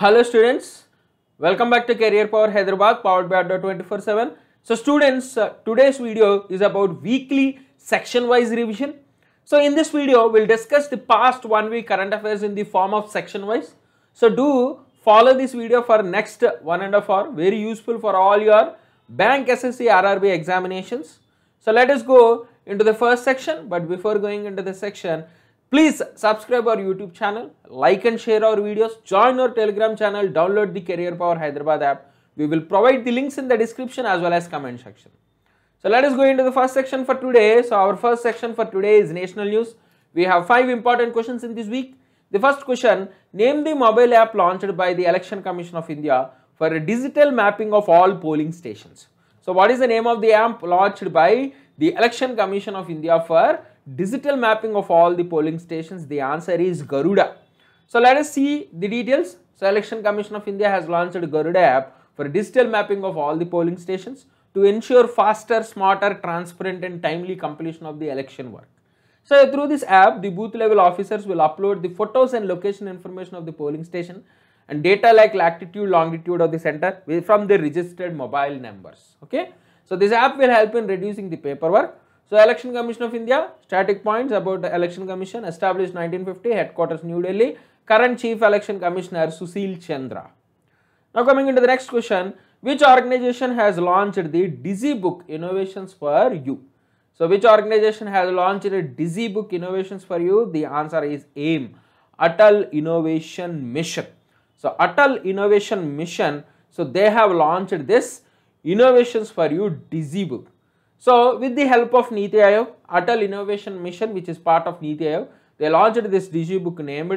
Hello students, welcome back to Career Power Hyderabad powered by Adda 24-7. So students, uh, today's video is about weekly section wise revision. So in this video, we'll discuss the past one week current affairs in the form of section wise. So do follow this video for next one and a half hour, very useful for all your bank SSC RRB examinations. So let us go into the first section, but before going into the section, Please subscribe our YouTube channel, like and share our videos, join our Telegram channel, download the Career Power Hyderabad app. We will provide the links in the description as well as comment section. So let us go into the first section for today. So our first section for today is national news. We have five important questions in this week. The first question, name the mobile app launched by the Election Commission of India for a digital mapping of all polling stations. So what is the name of the app launched by the Election Commission of India for digital mapping of all the polling stations? The answer is Garuda. So let us see the details. So Election Commission of India has launched Garuda app for digital mapping of all the polling stations to ensure faster, smarter, transparent and timely completion of the election work. So through this app, the booth level officers will upload the photos and location information of the polling station and data like latitude, longitude of the center from the registered mobile numbers. Okay. So this app will help in reducing the paperwork so Election Commission of India, static points about the Election Commission established 1950, headquarters New Delhi, current Chief Election Commissioner Susil Chandra. Now coming into the next question, which organization has launched the Dizzy Book Innovations for You? So which organization has launched a Dizzy Book Innovations for You? The answer is AIM, Atal Innovation Mission. So Atal Innovation Mission, so they have launched this Innovations for You Dizzy Book. So with the help of Niti Aayog, Atal Innovation Mission which is part of Niti Aayog, they launched this DG book named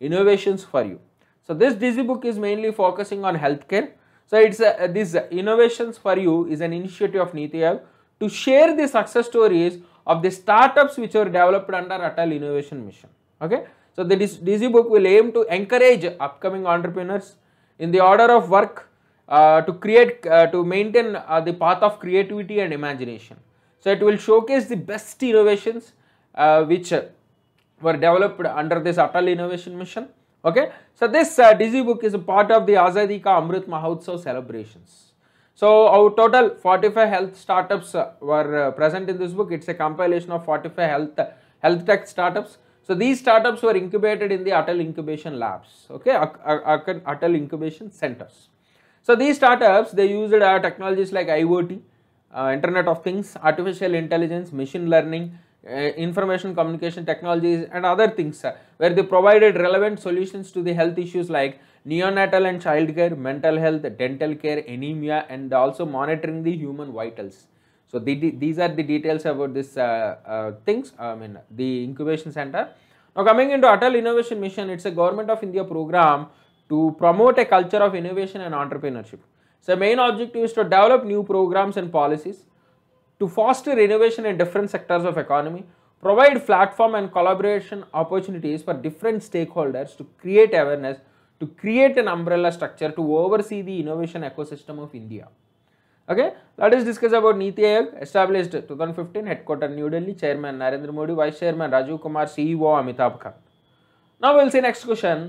Innovations for You. So this DG book is mainly focusing on healthcare. So it's a, this Innovations for You is an initiative of Niti Aayog to share the success stories of the startups which were developed under Atal Innovation Mission. Okay. So the DG book will aim to encourage upcoming entrepreneurs in the order of work uh, to create uh, to maintain uh, the path of creativity and imagination. So it will showcase the best innovations which were developed under this Atal Innovation Mission. Okay, so this uh, Dizzy book is a part of the Azadi Ka Amrit Mahotsav celebrations. So our total 45 health startups uh, were uh, present in this book. It's a compilation of 45 health uh, health tech startups. So these startups were incubated in the Atal Incubation Labs. Okay, Atal Incubation Centers. So these startups, they used uh, technologies like IoT, uh, Internet of Things, Artificial Intelligence, Machine Learning, uh, Information Communication Technologies and other things where they provided relevant solutions to the health issues like neonatal and child care, mental health, dental care, anemia and also monitoring the human vitals. So the, the, these are the details about these uh, uh, things, I mean the incubation center. Now coming into Atal Innovation Mission, it's a government of India program to promote a culture of innovation and entrepreneurship. So, main objective is to develop new programs and policies to foster innovation in different sectors of economy, provide platform and collaboration opportunities for different stakeholders to create awareness, to create an umbrella structure to oversee the innovation ecosystem of India. Okay, let us discuss about Niti Aayog, established 2015, headquarter New Delhi, Chairman Narendra Modi, Vice Chairman Rajiv Kumar, CEO Amitabh Khan. Now, we will see next question.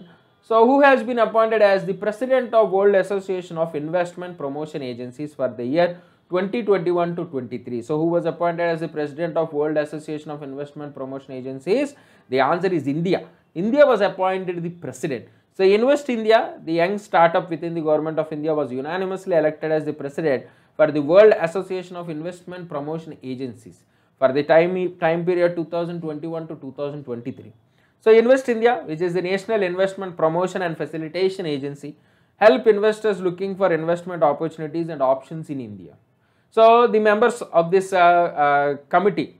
So, who has been appointed as the President of World Association of Investment Promotion Agencies for the year 2021 to 23. So, who was appointed as the President of World Association of Investment Promotion Agencies? The answer is India. India was appointed the President. So, Invest India, the young startup within the government of India was unanimously elected as the President for the World Association of Investment Promotion Agencies for the time, time period 2021 to 2023. So Invest India, which is the National Investment Promotion and Facilitation Agency, help investors looking for investment opportunities and options in India. So the members of this uh, uh, committee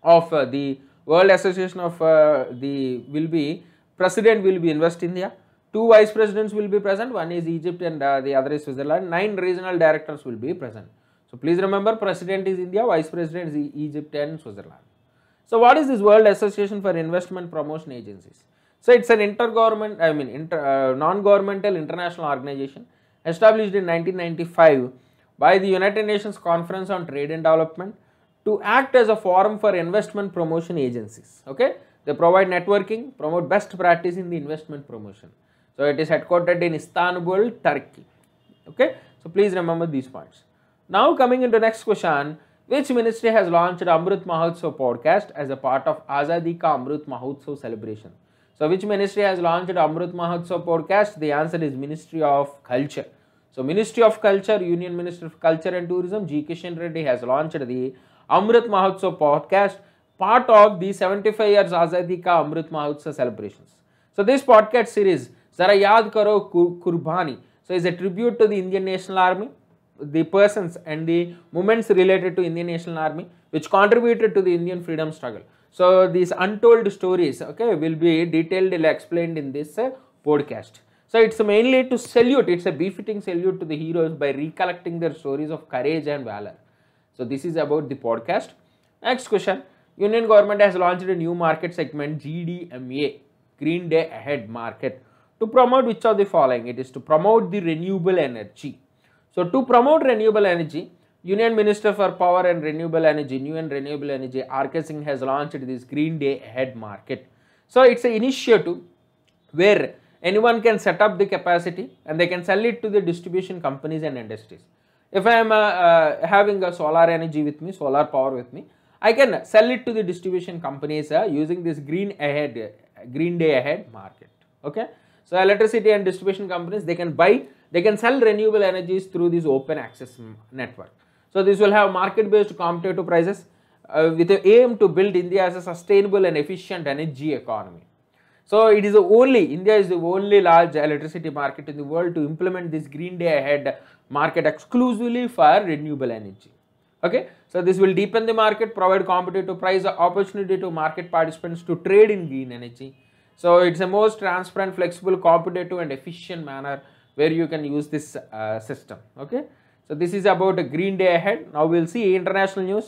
of uh, the World Association of uh, the will be president will be Invest India, two vice presidents will be present, one is Egypt and uh, the other is Switzerland, nine regional directors will be present. So please remember president is India, vice president is Egypt and Switzerland. So what is this World Association for Investment Promotion Agencies? So it's an intergovernment, I mean inter, uh, non-governmental international organization established in 1995 by the United Nations Conference on Trade and Development to act as a forum for investment promotion agencies. Okay, they provide networking, promote best practice in the investment promotion. So it is headquartered in Istanbul, Turkey. Okay, so please remember these points. Now coming into next question, which ministry has launched Amrit Mahotsav podcast as a part of Azadi Ka Amrit Mahotsav celebration? So which ministry has launched Amrit Mahotsav podcast? The answer is Ministry of Culture. So Ministry of Culture, Union Minister of Culture and Tourism, G. Kishan Reddy has launched the Amrit Mahotsav podcast, part of the 75 years Azadi Ka Amrit Mahotsav celebrations. So this podcast series, Zara Yaad Karo Kurbani, so is a tribute to the Indian National Army the persons and the movements related to Indian National Army which contributed to the Indian freedom struggle. So these untold stories okay will be detailed explained in this uh, podcast. So it's mainly to salute, it's a befitting salute to the heroes by recollecting their stories of courage and valor. So this is about the podcast. Next question. Union government has launched a new market segment GDMA, Green Day Ahead Market, to promote which of the following? It is to promote the renewable energy so to promote renewable energy, Union Minister for Power and Renewable Energy, New and Renewable Energy, RK Singh has launched this Green Day Ahead Market. So it's an initiative where anyone can set up the capacity and they can sell it to the distribution companies and industries. If I am uh, uh, having a solar energy with me, solar power with me, I can sell it to the distribution companies uh, using this green ahead, green day ahead market. Okay. So electricity and distribution companies, they can buy they can sell renewable energies through this open access network. So this will have market-based competitive prices uh, with the aim to build India as a sustainable and efficient energy economy. So it is the only, India is the only large electricity market in the world to implement this green day ahead market exclusively for renewable energy. Okay, so this will deepen the market, provide competitive price opportunity to market participants to trade in green energy. So it's a most transparent, flexible, competitive and efficient manner where you can use this uh, system okay so this is about a green day ahead now we'll see international news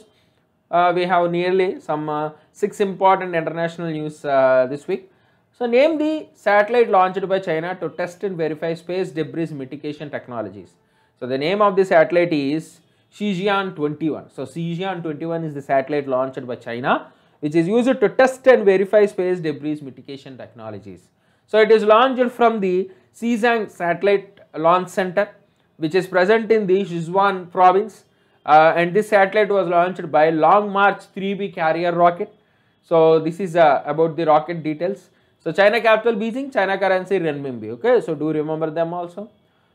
uh, we have nearly some uh, six important international news uh, this week so name the satellite launched by china to test and verify space debris mitigation technologies so the name of the satellite is Xijian 21 so Xijian 21 is the satellite launched by china which is used to test and verify space debris mitigation technologies so it is launched from the Xizang Satellite Launch Center which is present in the Sichuan province uh, and this satellite was launched by Long March 3B carrier rocket. So, this is uh, about the rocket details. So, China capital Beijing, China currency renminbi okay. So, do remember them also.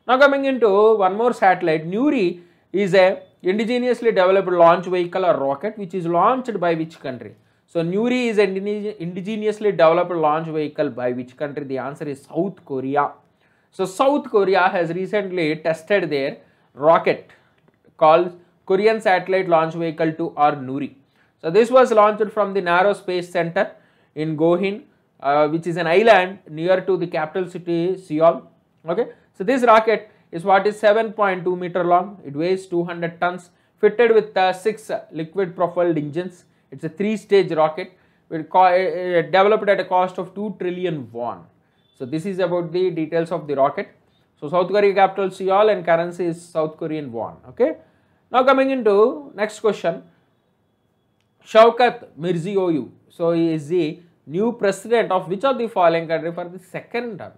Now, coming into one more satellite Nuri is a indigenously developed launch vehicle or rocket which is launched by which country. So, Nuri is an indigenously developed launch vehicle by which country? The answer is South Korea. So South Korea has recently tested their rocket called Korean Satellite Launch Vehicle 2 or NURI. So this was launched from the Narrow Space Center in Gohin, uh, which is an island near to the capital city Seoul. Okay, so this rocket is what is 7.2 meter long. It weighs 200 tons, fitted with uh, six liquid propelled engines. It's a three-stage rocket. It uh, uh, developed at a cost of 2 trillion won. So this is about the details of the rocket. So South Korea capital Seoul and currency is South Korean won. Okay. Now coming into next question. Shaukat Mirziyoyev. So he is the new president of which of the following country for the second term.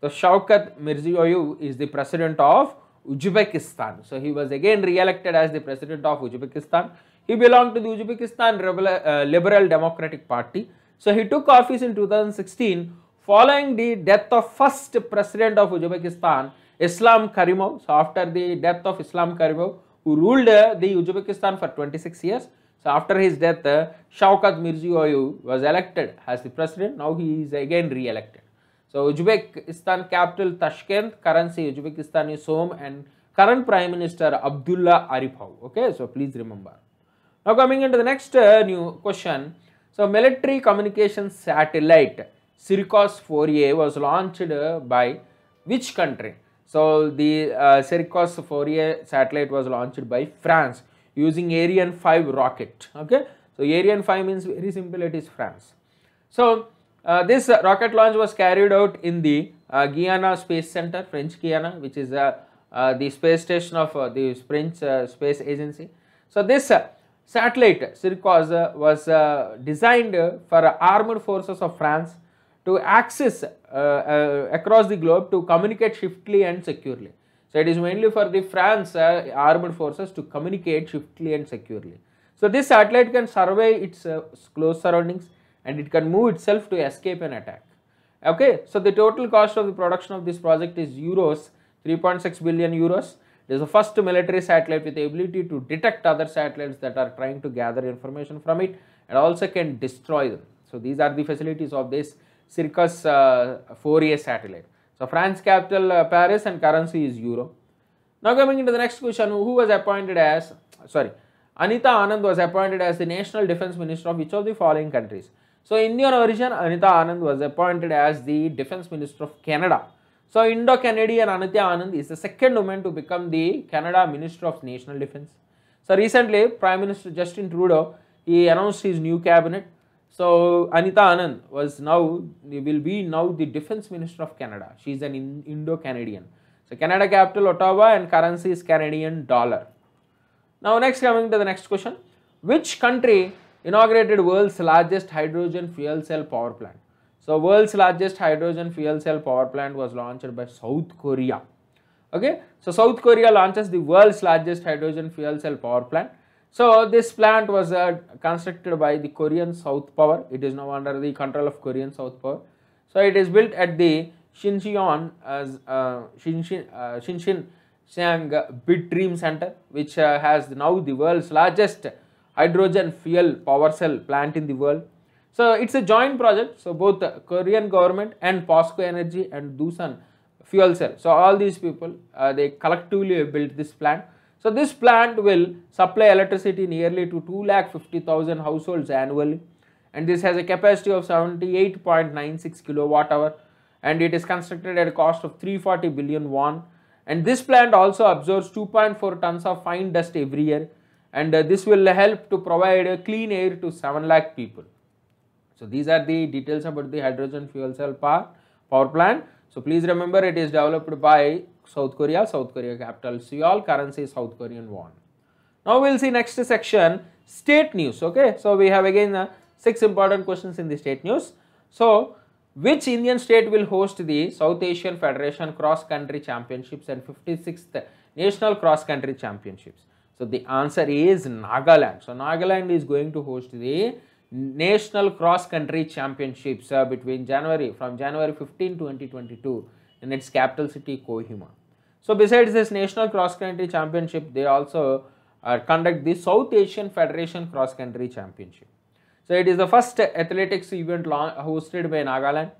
So Shaukat Mirziyoyev is the president of Uzbekistan. So he was again re-elected as the president of Uzbekistan. He belonged to the Uzbekistan uh, Liberal Democratic Party. So he took office in 2016 Following the death of first president of Uzbekistan, Islam Karimov, so after the death of Islam Karimov, who ruled uh, the Uzbekistan for 26 years, so after his death, uh, Shavkat Mirziyoyev was elected as the president. Now he is again re-elected. So Uzbekistan capital Tashkent, currency Uzbekistan is home and current prime minister Abdullah Arifov. Okay, so please remember. Now coming into the next uh, new question. So military communication satellite 4A was launched uh, by which country? So the uh, 4A satellite was launched by France using Ariane 5 rocket. Okay, so Ariane 5 means very simple it is France. So uh, this rocket launch was carried out in the uh, Guiana Space Center, French Guiana, which is uh, uh, the space station of the French Space Agency. So this satellite Sirius was designed for armed forces of France to access uh, uh, across the globe to communicate swiftly and securely. So it is mainly for the France uh, armed forces to communicate swiftly and securely. So this satellite can survey its close surroundings and it can move itself to escape an attack. Okay, so the total cost of the production of this project is euros 3.6 billion euros. It is the first military satellite with the ability to detect other satellites that are trying to gather information from it and also can destroy them. So these are the facilities of this Circus uh, Fourier satellite. So France capital uh, Paris and currency is euro. Now coming into the next question, who was appointed as, sorry, Anita Anand was appointed as the National Defense Minister of which of the following countries? So Indian origin, Anita Anand was appointed as the Defense Minister of Canada. So Indo-Canadian Anita Anand is the second woman to become the Canada Minister of National Defense. So recently, Prime Minister Justin Trudeau, he announced his new cabinet. So Anita Anand was now will be now the defense minister of Canada. She is an Indo-Canadian. So Canada capital Ottawa and currency is Canadian dollar. Now next coming to the next question. Which country inaugurated world's largest hydrogen fuel cell power plant? So world's largest hydrogen fuel cell power plant was launched by South Korea. Okay. So South Korea launches the world's largest hydrogen fuel cell power plant so this plant was uh, constructed by the Korean South Power. It is now under the control of Korean South Power. So it is built at the Shincheon, as uh, Shinshin uh, Sang Big Dream Center, which uh, has now the world's largest hydrogen fuel power cell plant in the world. So it's a joint project. So both the Korean government and POSCO Energy and Doosan Fuel Cell. So all these people uh, they collectively built this plant. So this plant will supply electricity nearly to 2,50,000 households annually and this has a capacity of 78.96 kilowatt hour and it is constructed at a cost of 340 billion won and this plant also absorbs 2.4 tons of fine dust every year and uh, this will help to provide uh, clean air to 7 lakh people. So these are the details about the hydrogen fuel cell power, power plant. So please remember it is developed by South Korea, South Korea capital Seoul, currency is South Korean won. Now we'll see next section state news. Okay, so we have again uh, six important questions in the state news. So which Indian state will host the South Asian Federation Cross Country Championships and 56th National Cross Country Championships? So the answer is Nagaland. So Nagaland is going to host the National Cross Country Championships uh, between January from January 15, 2022 in its capital city Kohima. So besides this national cross country championship, they also uh, conduct the South Asian Federation Cross Country Championship. So it is the first athletics event hosted by Nagaland.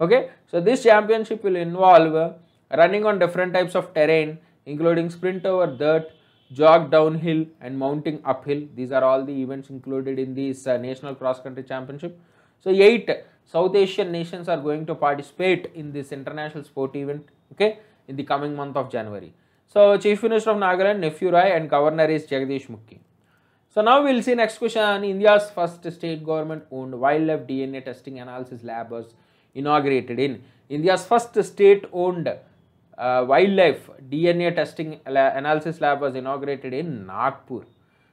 Okay, so this championship will involve uh, running on different types of terrain, including sprint over dirt, jog downhill, and mounting uphill. These are all the events included in this uh, national cross country championship. So eight South Asian nations are going to participate in this international sport event. Okay in the coming month of January. So, Chief Minister of Nagaland, Nephew Rai and Governor is Jagadish Mukhi. So, now we will see next question. India's first state government owned wildlife DNA testing analysis lab was inaugurated in India's first state owned uh, wildlife DNA testing analysis lab was inaugurated in Nagpur.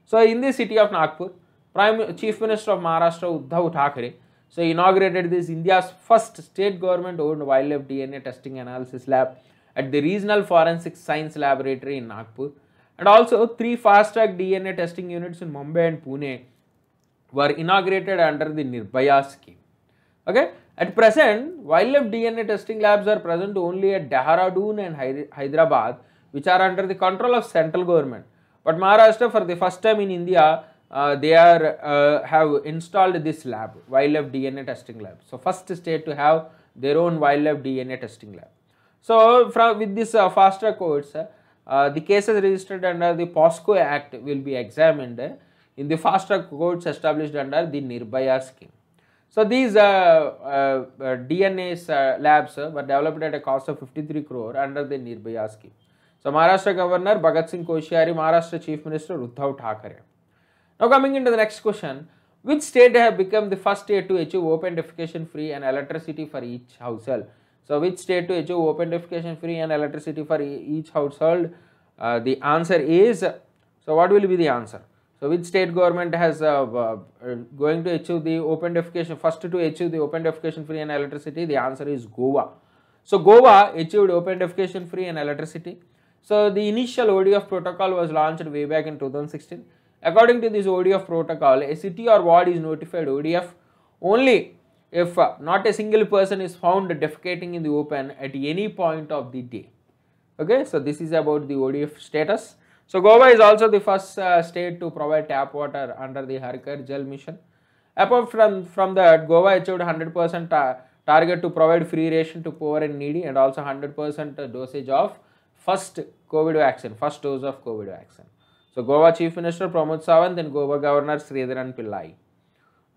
So, in the city of Nagpur, Prime Chief Minister of Maharashtra Uddhav Thackeray so inaugurated this India's first state government owned wildlife DNA testing analysis lab at the Regional Forensic Science Laboratory in Nagpur and also three fast-track DNA testing units in Mumbai and Pune were inaugurated under the Nirbhaya scheme. Okay, at present, wildlife DNA testing labs are present only at Dehradun and Hyderabad, which are under the control of central government. But Maharashtra, for the first time in India, uh, they are uh, have installed this lab, wildlife DNA testing lab. So, first state to have their own wildlife DNA testing lab. So from with this uh, FASTRA codes, uh, the cases registered under the POSCO Act will be examined in the faster codes established under the Nirbhaya scheme. So these uh, uh, uh DNA uh, labs were developed at a cost of 53 crore under the Nirbhaya scheme. So Maharashtra Governor Bhagat Singh Koshyari, Maharashtra Chief Minister Uddhav Thackeray. Now coming into the next question, which state have become the first state to achieve open defecation free and electricity for each household so which state to achieve open defecation free and electricity for each household? Uh, the answer is, so what will be the answer? So which state government has uh, uh, going to achieve the open defecation, first to achieve the open defecation free and electricity? The answer is Goa. So Goa achieved open defecation free and electricity. So the initial ODF protocol was launched way back in 2016. According to this ODF protocol, a city or ward is notified ODF only if uh, not a single person is found defecating in the open at any point of the day. Okay, so this is about the ODF status. So Goa is also the first uh, state to provide tap water under the Harkar Jal Mission. Apart from, from that, Goa achieved 100% ta target to provide free ration to poor and needy and also 100% dosage of first COVID vaccine, first dose of COVID vaccine. So Goa Chief Minister Pramod Sawant and Goa Governor Sridharan Pillai.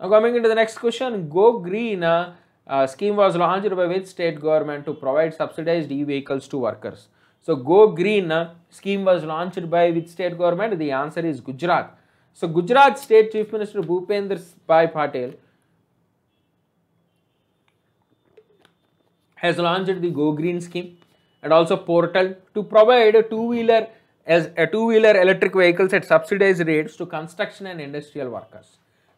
Now coming into the next question, Go Green uh, uh, scheme was launched by which state government to provide subsidized e-vehicles to workers. So Go Green uh, scheme was launched by which state government? The answer is Gujarat. So Gujarat State Chief Minister Bhupendra Bhai Patel has launched the Go Green scheme and also portal to provide a two-wheeler as a two-wheeler electric vehicles at subsidized rates to construction and industrial workers.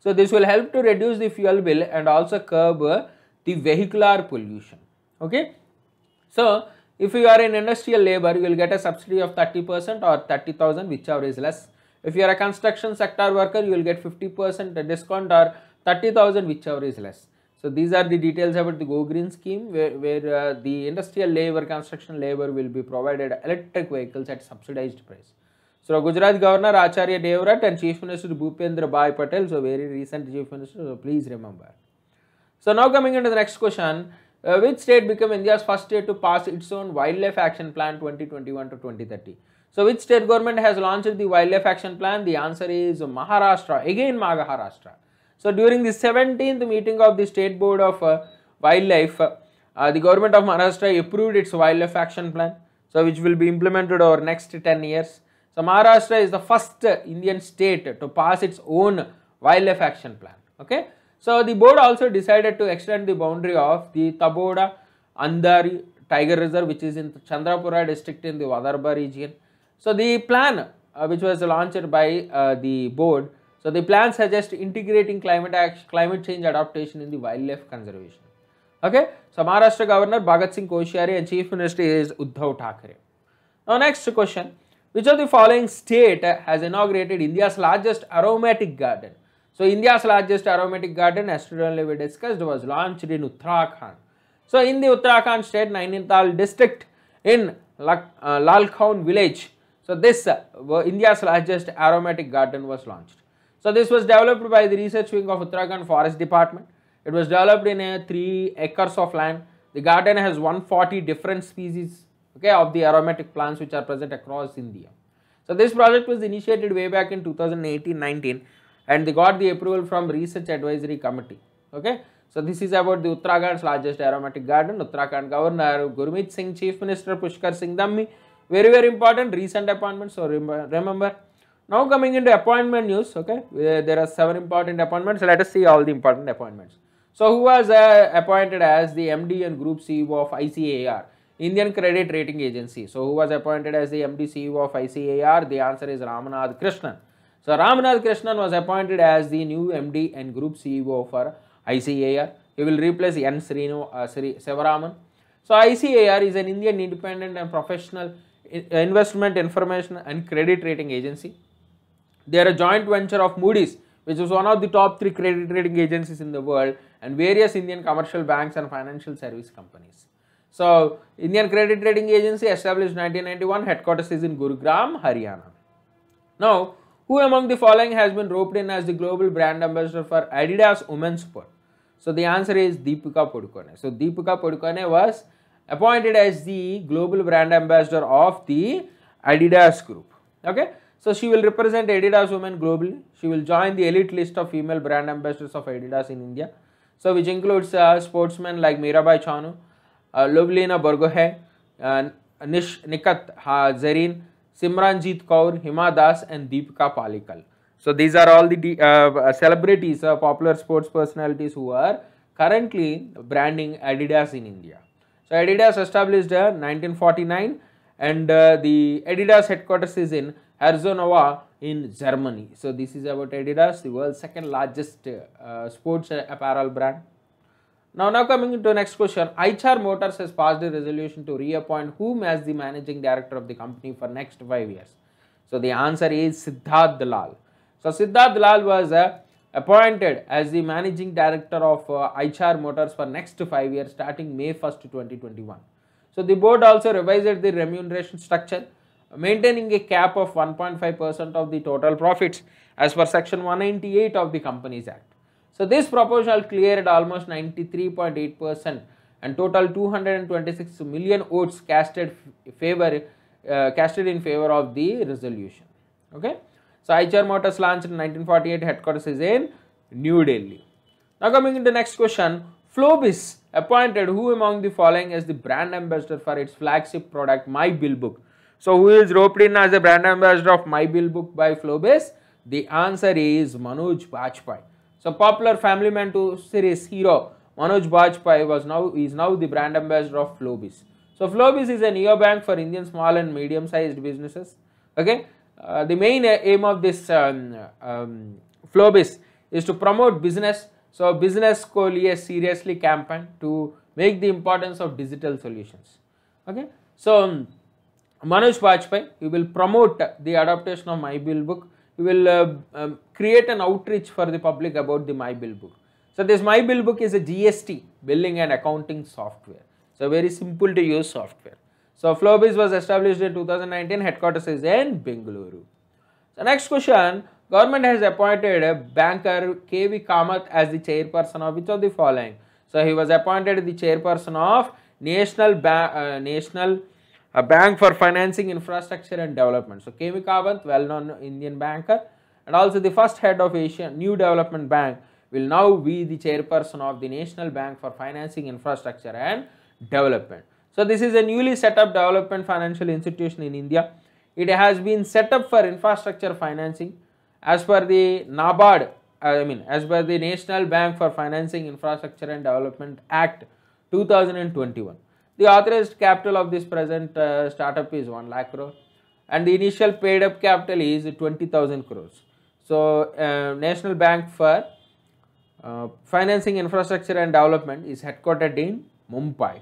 So this will help to reduce the fuel bill and also curb the vehicular pollution. Okay. So if you are in industrial labor, you will get a subsidy of 30% or 30,000, whichever is less. If you are a construction sector worker, you will get 50% discount or 30,000, whichever is less. So these are the details about the Go Green scheme where, where uh, the industrial labor, construction labor will be provided electric vehicles at subsidized price. So Gujarat Governor Acharya Devrat and Chief Minister Bhupendra Bhai Patel, so very recent Chief Minister, so please remember. So now coming into the next question, uh, which state became India's first state to pass its own Wildlife Action Plan 2021 to 2030? So which state government has launched the Wildlife Action Plan? The answer is Maharashtra, again Maharashtra. So during the 17th meeting of the State Board of uh, Wildlife, uh, the government of Maharashtra approved its Wildlife Action Plan, so which will be implemented over next 10 years. So Maharashtra is the first Indian state to pass its own wildlife action plan. Okay. So the board also decided to extend the boundary of the Taboda Andari Tiger Reserve which is in Chandrapura district in the Vadarba region. So the plan uh, which was launched by uh, the board. So the plan suggests integrating climate action, climate change adaptation in the wildlife conservation. Okay. So Maharashtra Governor Bhagat Singh Koshyari and Chief Minister is Uddhav Thackeray. Now next question. Which of the following state has inaugurated India's largest aromatic garden? So, India's largest aromatic garden, as we discussed, was launched in Uttarakhand. So, in the Uttarakhand state, Nainital district in uh, Lalkhaun village, so this uh, India's largest aromatic garden was launched. So, this was developed by the research wing of Uttarakhand Forest Department. It was developed in a uh, 3 acres of land. The garden has 140 different species okay, of the aromatic plants which are present across India. So this project was initiated way back in 2018-19 and they got the approval from Research Advisory Committee, okay. So this is about the Uttarakhand's largest aromatic garden, Uttarakhand Governor Gurmeet Singh, Chief Minister Pushkar Singh Dammi, very very important recent appointments, so remember. Now coming into appointment news, okay, there are seven important appointments, let us see all the important appointments. So who was uh, appointed as the MD and Group CEO of ICAR? Indian Credit Rating Agency. So, who was appointed as the MD CEO of ICAR? The answer is Ramanath Krishnan. So, Ramanath Krishnan was appointed as the new MD and Group CEO for ICAR. He will replace N. Srino, uh, Sri Sevaraman. So, ICAR is an Indian independent and professional uh, investment information and credit rating agency. They are a joint venture of Moody's, which is one of the top three credit rating agencies in the world and various Indian commercial banks and financial service companies. So, Indian Credit Rating Agency established 1991, headquarters is in Gurugram, Haryana. Now, who among the following has been roped in as the global brand ambassador for Adidas Women's Sport? So, the answer is Deepika Padukone. So, Deepika Padukone was appointed as the global brand ambassador of the Adidas group. Okay. So, she will represent Adidas women globally. She will join the elite list of female brand ambassadors of Adidas in India. So, which includes uh, sportsmen like Mirabai Chanu, Lublina Borgohe, Nish Nikat Hazarin, Simranjit Kaur, Hima Das and Deepika Palikal. So these are all the celebrities, popular sports personalities who are currently branding Adidas in India. So Adidas established in 1949 and uh, the Adidas headquarters is in Herzogenaurach in Germany. So this is about Adidas, the world's second largest uh, sports apparel brand. Now, now coming into the next question, IHR Motors has passed a resolution to reappoint whom as the managing director of the company for next five years. So, the answer is Siddharth Dalal. So, Siddharth Dalal was uh, appointed as the managing director of uh, Motors for next five years starting May 1st, 2021. So, the board also revised the remuneration structure maintaining a cap of 1.5% of the total profits as per section 198 of the Companies Act. So this proposal cleared almost 93.8% and total 226 million votes casted favor uh, casted in favor of the resolution. Okay. So Eicher Motors launched in 1948 headquarters is in New Delhi. Now coming to the next question, Flobis appointed who among the following as the brand ambassador for its flagship product My Bill Book. So who is roped in as the brand ambassador of My Bill Book by Flobis? The answer is Manoj Bajpayee. So popular Family Man 2 series hero Manoj Bajpayee was now is now the brand ambassador of Flowbiz. So Flowbiz is a bank for Indian small and medium sized businesses. Okay, uh, the main aim of this um, um, Flowbiz is to promote business. So business ko liye seriously campaign to make the importance of digital solutions. Okay, so um, Manoj Bajpayee he will promote the adaptation of My Bill book we will uh, um, create an outreach for the public about the My Bill Book. So this My Bill Book is a GST, Billing and Accounting Software. So very simple to use software. So Flowbiz was established in 2019, headquarters is in Bengaluru. So next question, government has appointed a banker K.V. Kamath as the chairperson of which of the following? So he was appointed the chairperson of National, ba uh, National a bank for financing infrastructure and development. So, K. Vikawant, well-known Indian banker and also the first head of Asian New Development Bank will now be the chairperson of the National Bank for Financing Infrastructure and Development. So, this is a newly set up development financial institution in India. It has been set up for infrastructure financing as per the NABARD, I mean as per the National Bank for Financing Infrastructure and Development Act 2021. The authorized capital of this present uh, startup is 1 lakh crore and the initial paid up capital is 20,000 crores. So, uh, National Bank for uh, Financing Infrastructure and Development is headquartered in Mumbai.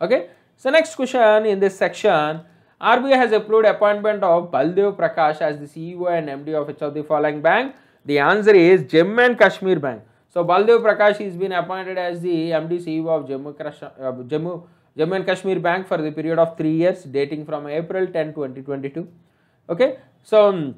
Okay. So, next question in this section, RBI has approved appointment of Baldev Prakash as the CEO and MD of each of the following bank. The answer is Jammu and Kashmir Bank. So, Baldev Prakash has been appointed as the MD CEO of Jammu, uh, Jammu Jammu and Kashmir Bank for the period of 3 years dating from April 10, 2022. Okay. So, um,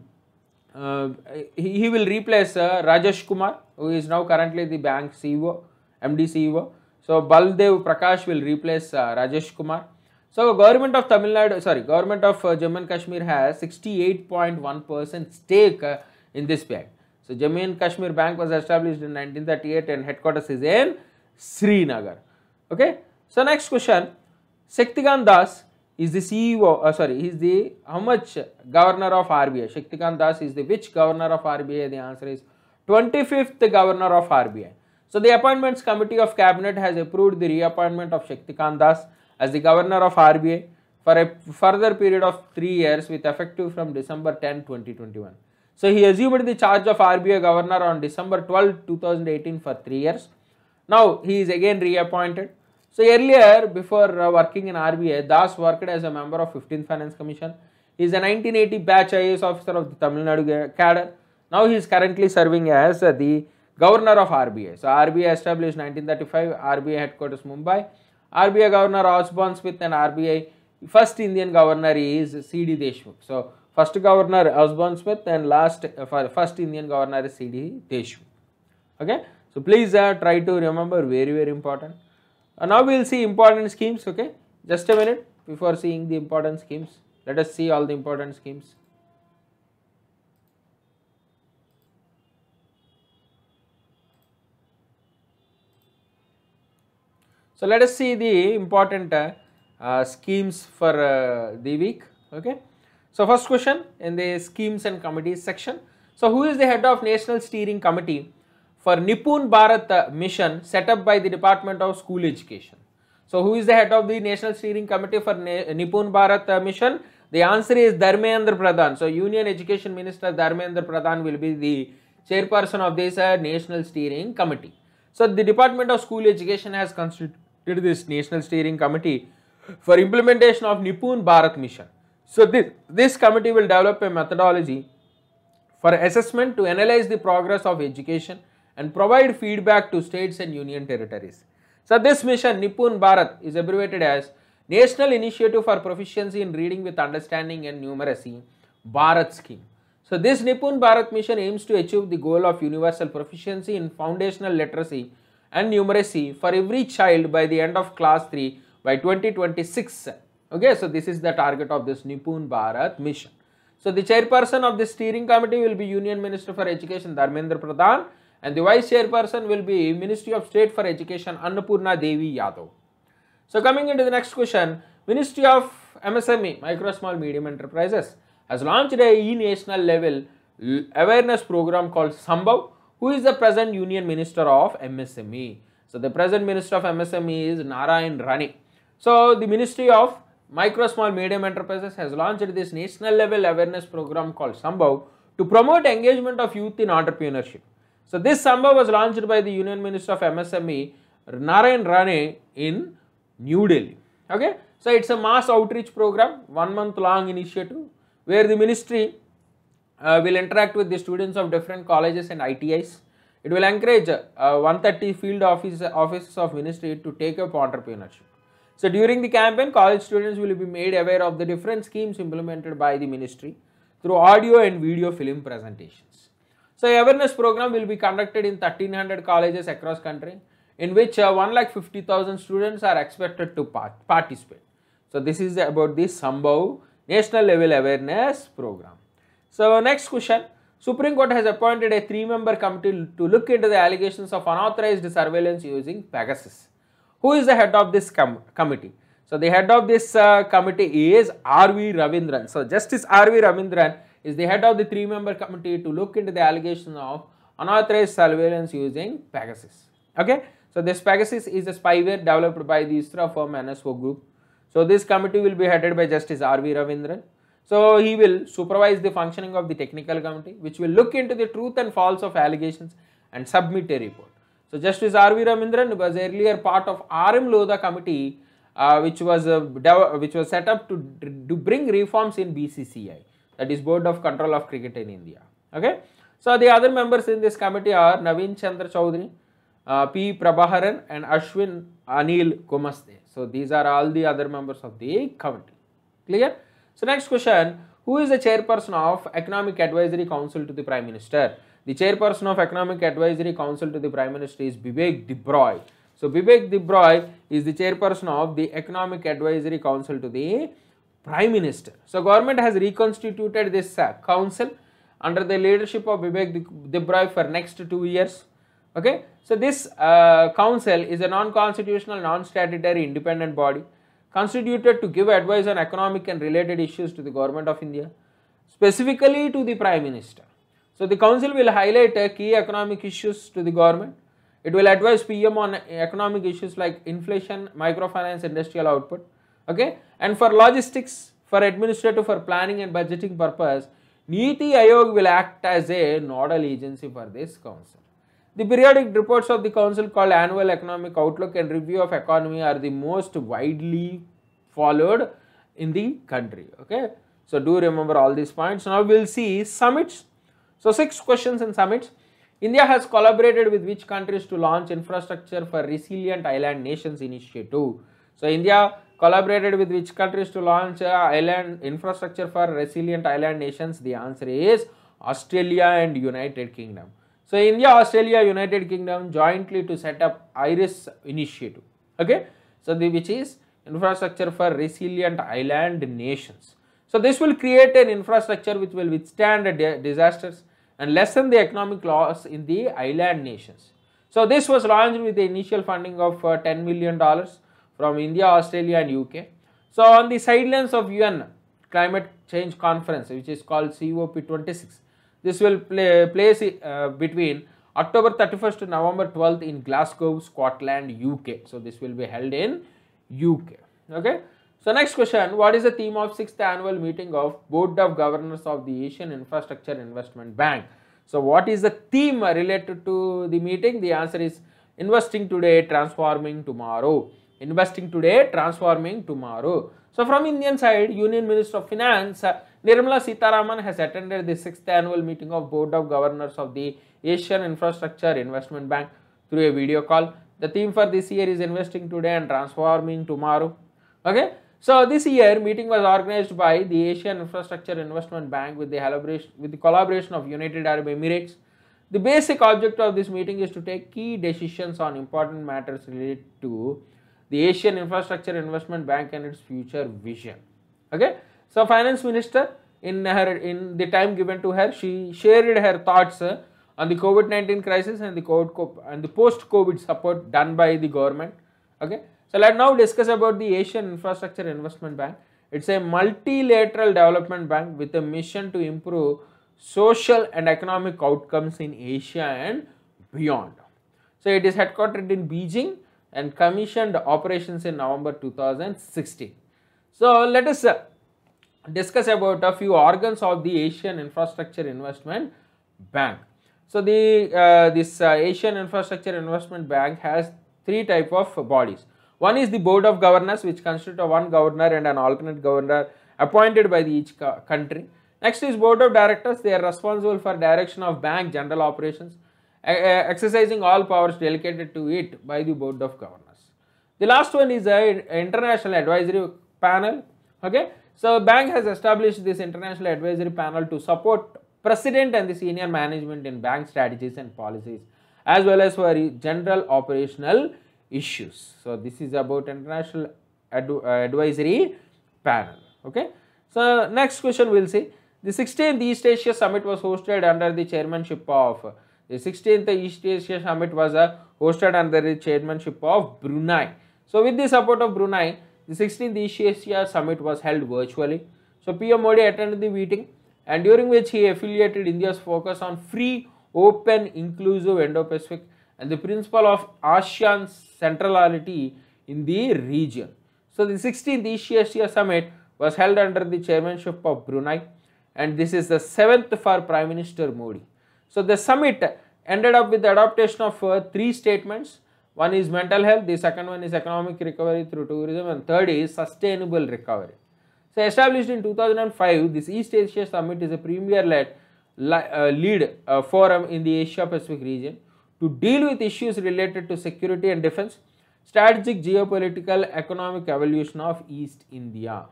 uh, he, he, will replace uh, Rajesh Kumar who is now currently the bank CEO, MD CEO. So, Baldev Prakash will replace uh, Rajesh Kumar. So, government of Tamil Nadu, sorry, government of uh, Jammu and Kashmir has 68.1% stake uh, in this bank. So, Jammu and Kashmir Bank was established in 1938 and headquarters is in Srinagar. Okay. So next question, Shaktikant Das is the CEO, uh, sorry, he is the, how much governor of RBI? Shaktikant Das is the which governor of RBI? The answer is 25th governor of RBI. So the appointments committee of cabinet has approved the reappointment of Shaktikant Das as the governor of RBI for a further period of 3 years with effective from December 10, 2021. So he assumed the charge of RBI governor on December 12, 2018 for 3 years. Now he is again reappointed. So earlier, before uh, working in RBI, Das worked as a member of 15th Finance Commission. He is a 1980 batch IAS officer of the Tamil Nadu cadre. Now he is currently serving as uh, the governor of RBI. So RBI established 1935, RBI headquarters Mumbai. RBI governor Osborne Smith and RBI first Indian governor is C.D. Deshmukh. So first governor Osborne Smith and last uh, first Indian governor is C.D. Deshmukh. Okay. So please uh, try to remember very very important. And uh, now we will see important schemes, okay. Just a minute before seeing the important schemes, let us see all the important schemes. So, let us see the important uh, uh, schemes for uh, the week, okay. So, first question in the schemes and committees section. So, who is the head of National Steering Committee for Nipun Bharat uh, mission set up by the Department of School Education. So who is the head of the National Steering Committee for Nipun Bharat uh, mission? The answer is Dharmendra Pradhan. So Union Education Minister Dharmendra Pradhan will be the chairperson of this uh, National Steering Committee. So the Department of School Education has constituted this National Steering Committee for implementation of Nipun Bharat mission. So this, this committee will develop a methodology for assessment to analyze the progress of education and provide feedback to states and union territories. So this mission Nipun Bharat is abbreviated as National Initiative for Proficiency in Reading with Understanding and Numeracy Bharat Scheme. So this Nipun Bharat mission aims to achieve the goal of universal proficiency in foundational literacy and numeracy for every child by the end of class 3 by 2026. Okay, so this is the target of this Nipun Bharat mission. So the chairperson of the steering committee will be Union Minister for Education Dharmendra Pradhan and the vice chairperson will be Ministry of State for Education Annapurna Devi Yadav. So coming into the next question, Ministry of MSME Micro Small Medium Enterprises has launched a e-national level awareness program called Sambhav who is the present union minister of MSME. So the present minister of MSME is Narayan Rani. So the Ministry of Micro Small Medium Enterprises has launched this national level awareness program called Sambhav to promote engagement of youth in entrepreneurship. So this Samba was launched by the Union Minister of MSME Narayan Rane in New Delhi. Okay, so it's a mass outreach program, one month long initiative where the ministry uh, will interact with the students of different colleges and ITIs. It will encourage uh, 130 field office, offices of ministry to take up entrepreneurship. So during the campaign, college students will be made aware of the different schemes implemented by the ministry through audio and video film presentation. So awareness program will be conducted in 1300 colleges across country in which uh, 1 lakh 50,000 students are expected to part participate. So this is about the Sambhav National Level Awareness Program. So next question. Supreme Court has appointed a three-member committee to look into the allegations of unauthorized surveillance using Pegasus. Who is the head of this com committee? So the head of this uh, committee is R.V. Ravindran. So Justice R.V. Ravindran is the head of the three member committee to look into the allegations of unauthorized surveillance using Pegasus. Okay, so this Pegasus is a spyware developed by the ISRA firm NSO group. So this committee will be headed by Justice R.V. Ravindran. So he will supervise the functioning of the technical committee which will look into the truth and false of allegations and submit a report. So Justice R.V. Ramindran was earlier part of R.M. Lodha committee uh, which was uh, which was set up to, to bring reforms in BCCI that is Board of Control of Cricket in India. Okay. So the other members in this committee are Naveen Chandra Chaudhary, uh, P. Prabharan and Ashwin Anil Kumaste. So these are all the other members of the committee. Clear? So next question, who is the chairperson of Economic Advisory Council to the Prime Minister? The chairperson of Economic Advisory Council to the Prime Minister is Vivek Debroy. So Vivek Debroy is the chairperson of the Economic Advisory Council to the prime minister. So government has reconstituted this uh, council under the leadership of Vivek Debroy for next two years. Okay. So this uh, council is a non-constitutional, non-statutory independent body constituted to give advice on economic and related issues to the government of India, specifically to the prime minister. So the council will highlight uh, key economic issues to the government. It will advise PM on economic issues like inflation, microfinance, industrial output okay and for logistics for administrative for planning and budgeting purpose Niti Aayog will act as a nodal agency for this council. The periodic reports of the council called annual economic outlook and review of economy are the most widely followed in the country. Okay. So, do remember all these points. Now, we will see summits. So, six questions in summits. India has collaborated with which countries to launch infrastructure for resilient island nations initiative. So, India collaborated with which countries to launch island infrastructure for resilient island nations? The answer is Australia and United Kingdom. So, India, Australia, United Kingdom jointly to set up IRIS initiative. Okay. So, the, which is infrastructure for resilient island nations. So, this will create an infrastructure which will withstand disasters and lessen the economic loss in the island nations. So, this was launched with the initial funding of uh, $10 million from India, Australia and UK. So, on the sidelines of UN Climate Change Conference which is called COP26, this will play, place uh, between October 31st to November 12th in Glasgow, Scotland, UK. So, this will be held in UK. Okay. So, next question, what is the theme of 6th annual meeting of Board of Governors of the Asian Infrastructure Investment Bank? So, what is the theme related to the meeting? The answer is investing today, transforming tomorrow. Investing today, transforming tomorrow. So from Indian side, Union Minister of Finance uh, Nirmala Sitaraman has attended the 6th annual meeting of Board of Governors of the Asian Infrastructure Investment Bank through a video call. The theme for this year is investing today and transforming tomorrow. Okay. So this year meeting was organized by the Asian Infrastructure Investment Bank with the collaboration with the collaboration of United Arab Emirates. The basic object of this meeting is to take key decisions on important matters related to the Asian Infrastructure Investment Bank and its future vision. Okay. So, finance minister in her in the time given to her, she shared her thoughts on the COVID-19 crisis and the COVID and the post-COVID support done by the government. Okay. So, let us now discuss about the Asian Infrastructure Investment Bank. It's a multilateral development bank with a mission to improve social and economic outcomes in Asia and beyond. So, it is headquartered in Beijing and commissioned operations in November 2016. So let us uh, discuss about a few organs of the Asian Infrastructure Investment Bank. So the uh, this uh, Asian Infrastructure Investment Bank has three type of bodies. One is the Board of Governors which consists of one governor and an alternate governor appointed by each country. Next is Board of Directors. They are responsible for direction of bank general operations exercising all powers delegated to it by the board of governors the last one is the international advisory panel okay so bank has established this international advisory panel to support president and the senior management in bank strategies and policies as well as for general operational issues so this is about international uh, advisory panel okay so next question we'll see the 16th east asia summit was hosted under the chairmanship of the 16th East Asia Summit was uh, hosted under the chairmanship of Brunei. So with the support of Brunei, the 16th East Asia Summit was held virtually. So PM Modi attended the meeting and during which he affiliated India's focus on free, open, inclusive Indo-Pacific and the principle of ASEAN centrality in the region. So the 16th East Asia Summit was held under the chairmanship of Brunei and this is the seventh for Prime Minister Modi. So the summit ended up with the adoption of uh, three statements. One is mental health, the second one is economic recovery through tourism and third is sustainable recovery. So established in 2005, this East Asia Summit is a premier-led uh, lead uh, forum in the Asia-Pacific region to deal with issues related to security and defense, strategic geopolitical economic evolution of East India.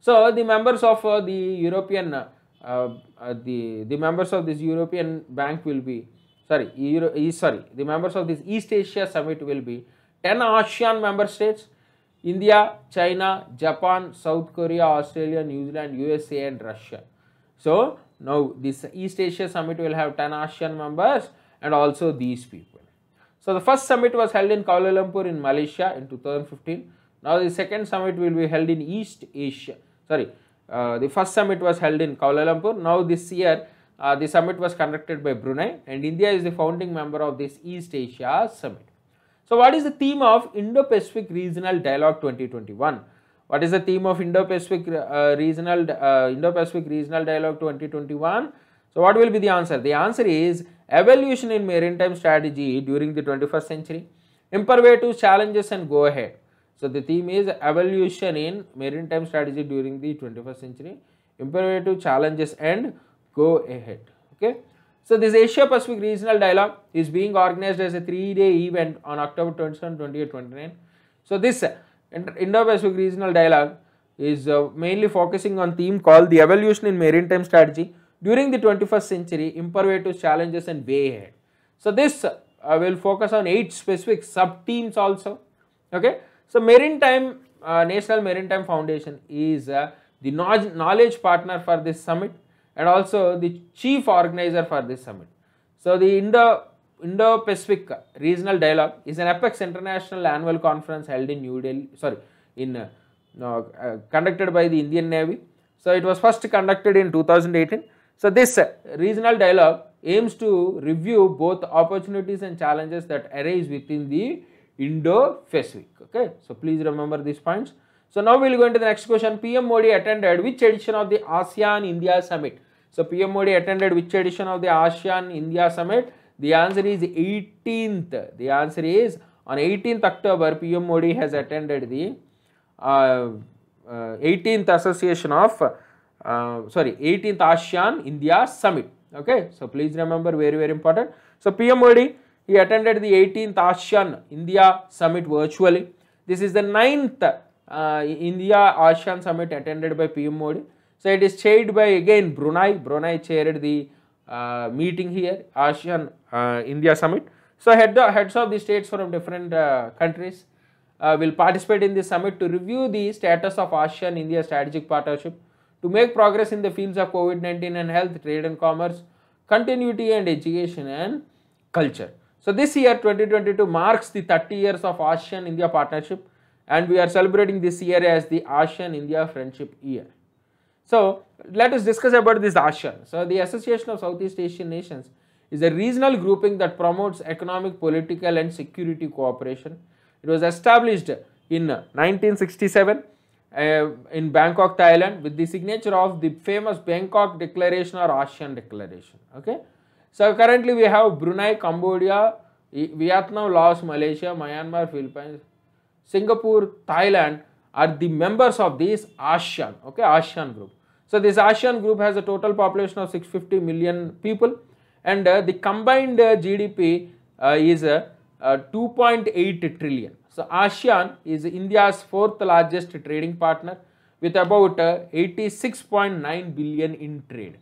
So the members of uh, the European uh, uh, the, the members of this European bank will be, sorry, Euro, sorry, the members of this East Asia summit will be 10 ASEAN member states, India, China, Japan, South Korea, Australia, New Zealand, USA and Russia. So, now this East Asia summit will have 10 ASEAN members and also these people. So, the first summit was held in Kuala Lumpur in Malaysia in 2015. Now, the second summit will be held in East Asia, sorry, uh, the first summit was held in Kuala Lumpur. Now this year, uh, the summit was conducted by Brunei and India is the founding member of this East Asia summit. So what is the theme of Indo-Pacific Regional Dialogue 2021? What is the theme of Indo-Pacific uh, Regional uh, Indo-Pacific Regional Dialogue 2021? So what will be the answer? The answer is evolution in maritime strategy during the 21st century, imperative challenges and go ahead. So the theme is evolution in maritime strategy during the 21st century, imperative challenges and go ahead. Okay. So this Asia Pacific Regional Dialogue is being organized as a three-day event on October 27, 28, 29. So this Indo-Pacific Regional Dialogue is uh, mainly focusing on theme called the evolution in maritime strategy during the 21st century, imperatives, challenges and way ahead. So this uh, will focus on eight specific sub-teams also. Okay. So, Maritime uh, National Maritime Foundation is uh, the knowledge partner for this summit and also the chief organizer for this summit. So, the Indo Indo-Pacific Regional Dialogue is an apex international annual conference held in New Delhi, sorry, in uh, uh, conducted by the Indian Navy. So, it was first conducted in 2018. So, this uh, regional dialogue aims to review both opportunities and challenges that arise within the Indo-Pacific. Okay, so please remember these points. So now we will go into the next question. PM Modi attended which edition of the ASEAN India Summit? So PM Modi attended which edition of the ASEAN India Summit? The answer is 18th. The answer is on 18th October, PM Modi has attended the uh, uh, 18th Association of, uh, sorry, 18th ASEAN India Summit. Okay, so please remember very, very important. So PM Modi he attended the 18th ASEAN India Summit virtually. This is the 9th uh, India ASEAN Summit attended by PM Modi. So it is chaired by again Brunei. Brunei chaired the uh, meeting here, ASEAN uh, India Summit. So head the, heads of the states from different uh, countries uh, will participate in this summit to review the status of ASEAN India strategic partnership, to make progress in the fields of COVID-19 and health, trade and commerce, continuity and education and culture. So this year 2022 marks the 30 years of ASEAN India partnership and we are celebrating this year as the ASEAN India Friendship Year. So let us discuss about this ASEAN. So the Association of Southeast Asian Nations is a regional grouping that promotes economic, political and security cooperation. It was established in 1967 uh, in Bangkok, Thailand with the signature of the famous Bangkok Declaration or ASEAN Declaration. Okay. So currently we have Brunei, Cambodia, Vietnam, Laos, Malaysia, Myanmar, Philippines, Singapore, Thailand are the members of this ASEAN, okay, ASEAN group. So this ASEAN group has a total population of 650 million people and uh, the combined uh, GDP uh, is uh, uh, 2.8 trillion. So ASEAN is India's fourth largest trading partner with about uh, 86.9 billion in trade.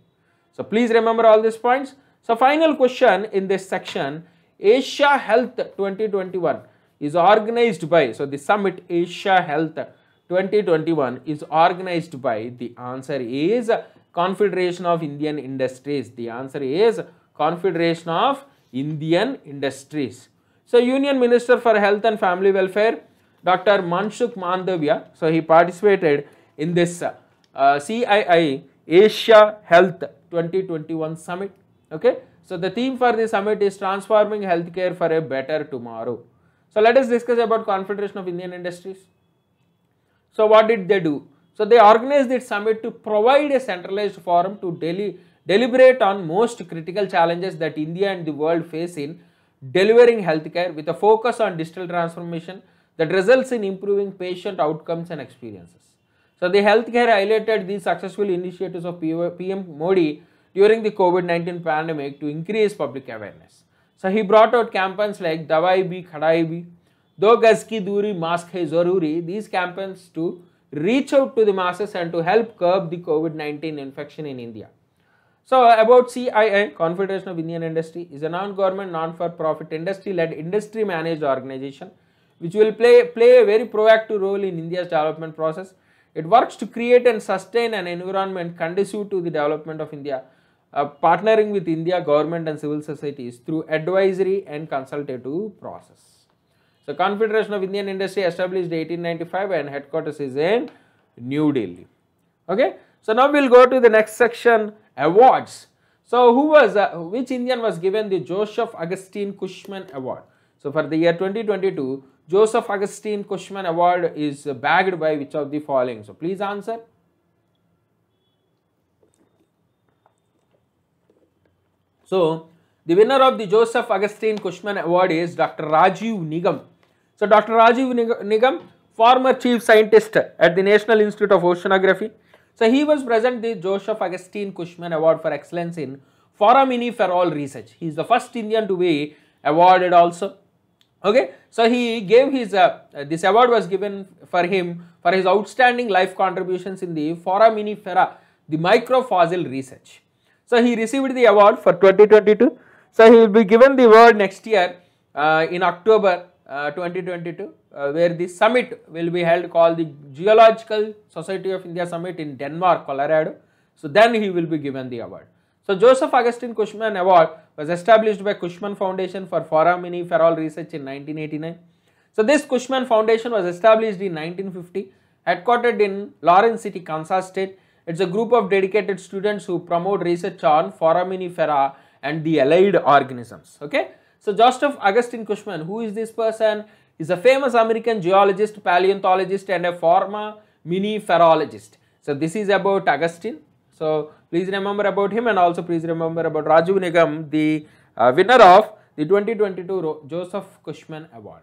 So please remember all these points. So final question in this section, Asia Health 2021 is organized by, so the summit Asia Health 2021 is organized by, the answer is Confederation of Indian Industries. The answer is Confederation of Indian Industries. So Union Minister for Health and Family Welfare, Dr. Manshuk Mandavya, so he participated in this uh, CII Asia Health 2021 Summit. Okay. So the theme for the summit is transforming healthcare for a better tomorrow. So let us discuss about Confederation of Indian Industries. So what did they do? So they organized this summit to provide a centralized forum to deli deliberate on most critical challenges that India and the world face in delivering healthcare with a focus on digital transformation that results in improving patient outcomes and experiences. So the healthcare highlighted these successful initiatives of PM Modi during the COVID-19 pandemic to increase public awareness. So he brought out campaigns like Dawai Bhi, Khadai Bhi, Do Gaz Ki Duri, Mask Hai Zaruri, these campaigns to reach out to the masses and to help curb the COVID-19 infection in India. So about CII, Confederation of Indian Industry is a non-government, non-for-profit, industry-led, industry-managed organization which will play, play a very proactive role in India's development process. It works to create and sustain an environment conducive to the development of India uh, partnering with India government and civil societies through advisory and consultative process. So, Confederation of Indian Industry established 1895 and headquarters is in New Delhi. Okay. So, now we will go to the next section awards. So, who was, uh, which Indian was given the Joseph Augustine Cushman Award? So, for the year 2022, Joseph Augustine Cushman Award is bagged by which of the following? So, please answer. So, the winner of the Joseph Augustine Cushman Award is Dr. Rajiv Nigam. So, Dr. Rajiv Nigam, former chief scientist at the National Institute of Oceanography. So, he was present the Joseph Augustine Cushman Award for Excellence in Foramini Research. He is the first Indian to be awarded also. Okay, so he gave his, uh, this award was given for him for his outstanding life contributions in the Foraminifera, the microfossil research. So he received the award for 2022. So he will be given the award next year uh, in October uh, 2022 uh, where the summit will be held called the Geological Society of India Summit in Denmark, Colorado. So then he will be given the award. So Joseph Augustine Cushman Award was established by Cushman Foundation for Foramini Research in 1989. So this Cushman Foundation was established in 1950, headquartered in Lawrence City, Kansas State it's a group of dedicated students who promote research on foraminifera and the allied organisms. Okay. So Joseph Augustine Cushman, who is this person? He's a famous American geologist, paleontologist and a former miniferologist. So this is about Augustine. So please remember about him and also please remember about Raju Nigam, the uh, winner of the 2022 Joseph Cushman Award.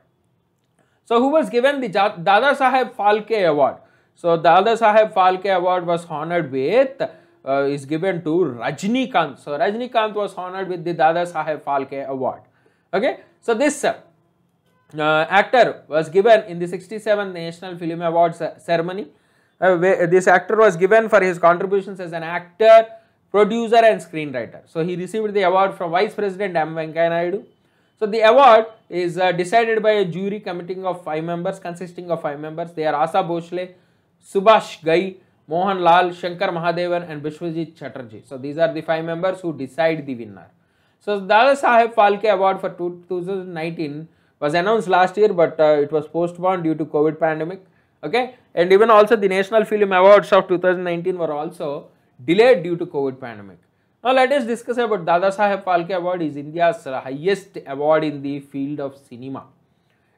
So who was given the Dada Saheb Phalke Award? So Dada Sahib Phalke Award was honored with uh, is given to Rajni Kant. So Rajni Kant was honored with the Dada Sahib Phalke Award. Okay, so this uh, actor was given in the 67th National Film Awards ceremony. Uh, this actor was given for his contributions as an actor, producer and screenwriter. So he received the award from Vice President M. Venkaya Naidu. So the award is uh, decided by a jury committee of five members consisting of five members. They are Asa Bhosle, Subhash Gai, Mohan Lal, Shankar Mahadevan and Vishwajit Chatterjee. So these are the five members who decide the winner. So Dada Saheb Phalke Award for 2019 was announced last year but uh, it was postponed due to COVID pandemic. Okay. And even also the National Film Awards of 2019 were also delayed due to COVID pandemic. Now let us discuss about Dada Saheb Phalke Award is India's highest award in the field of cinema.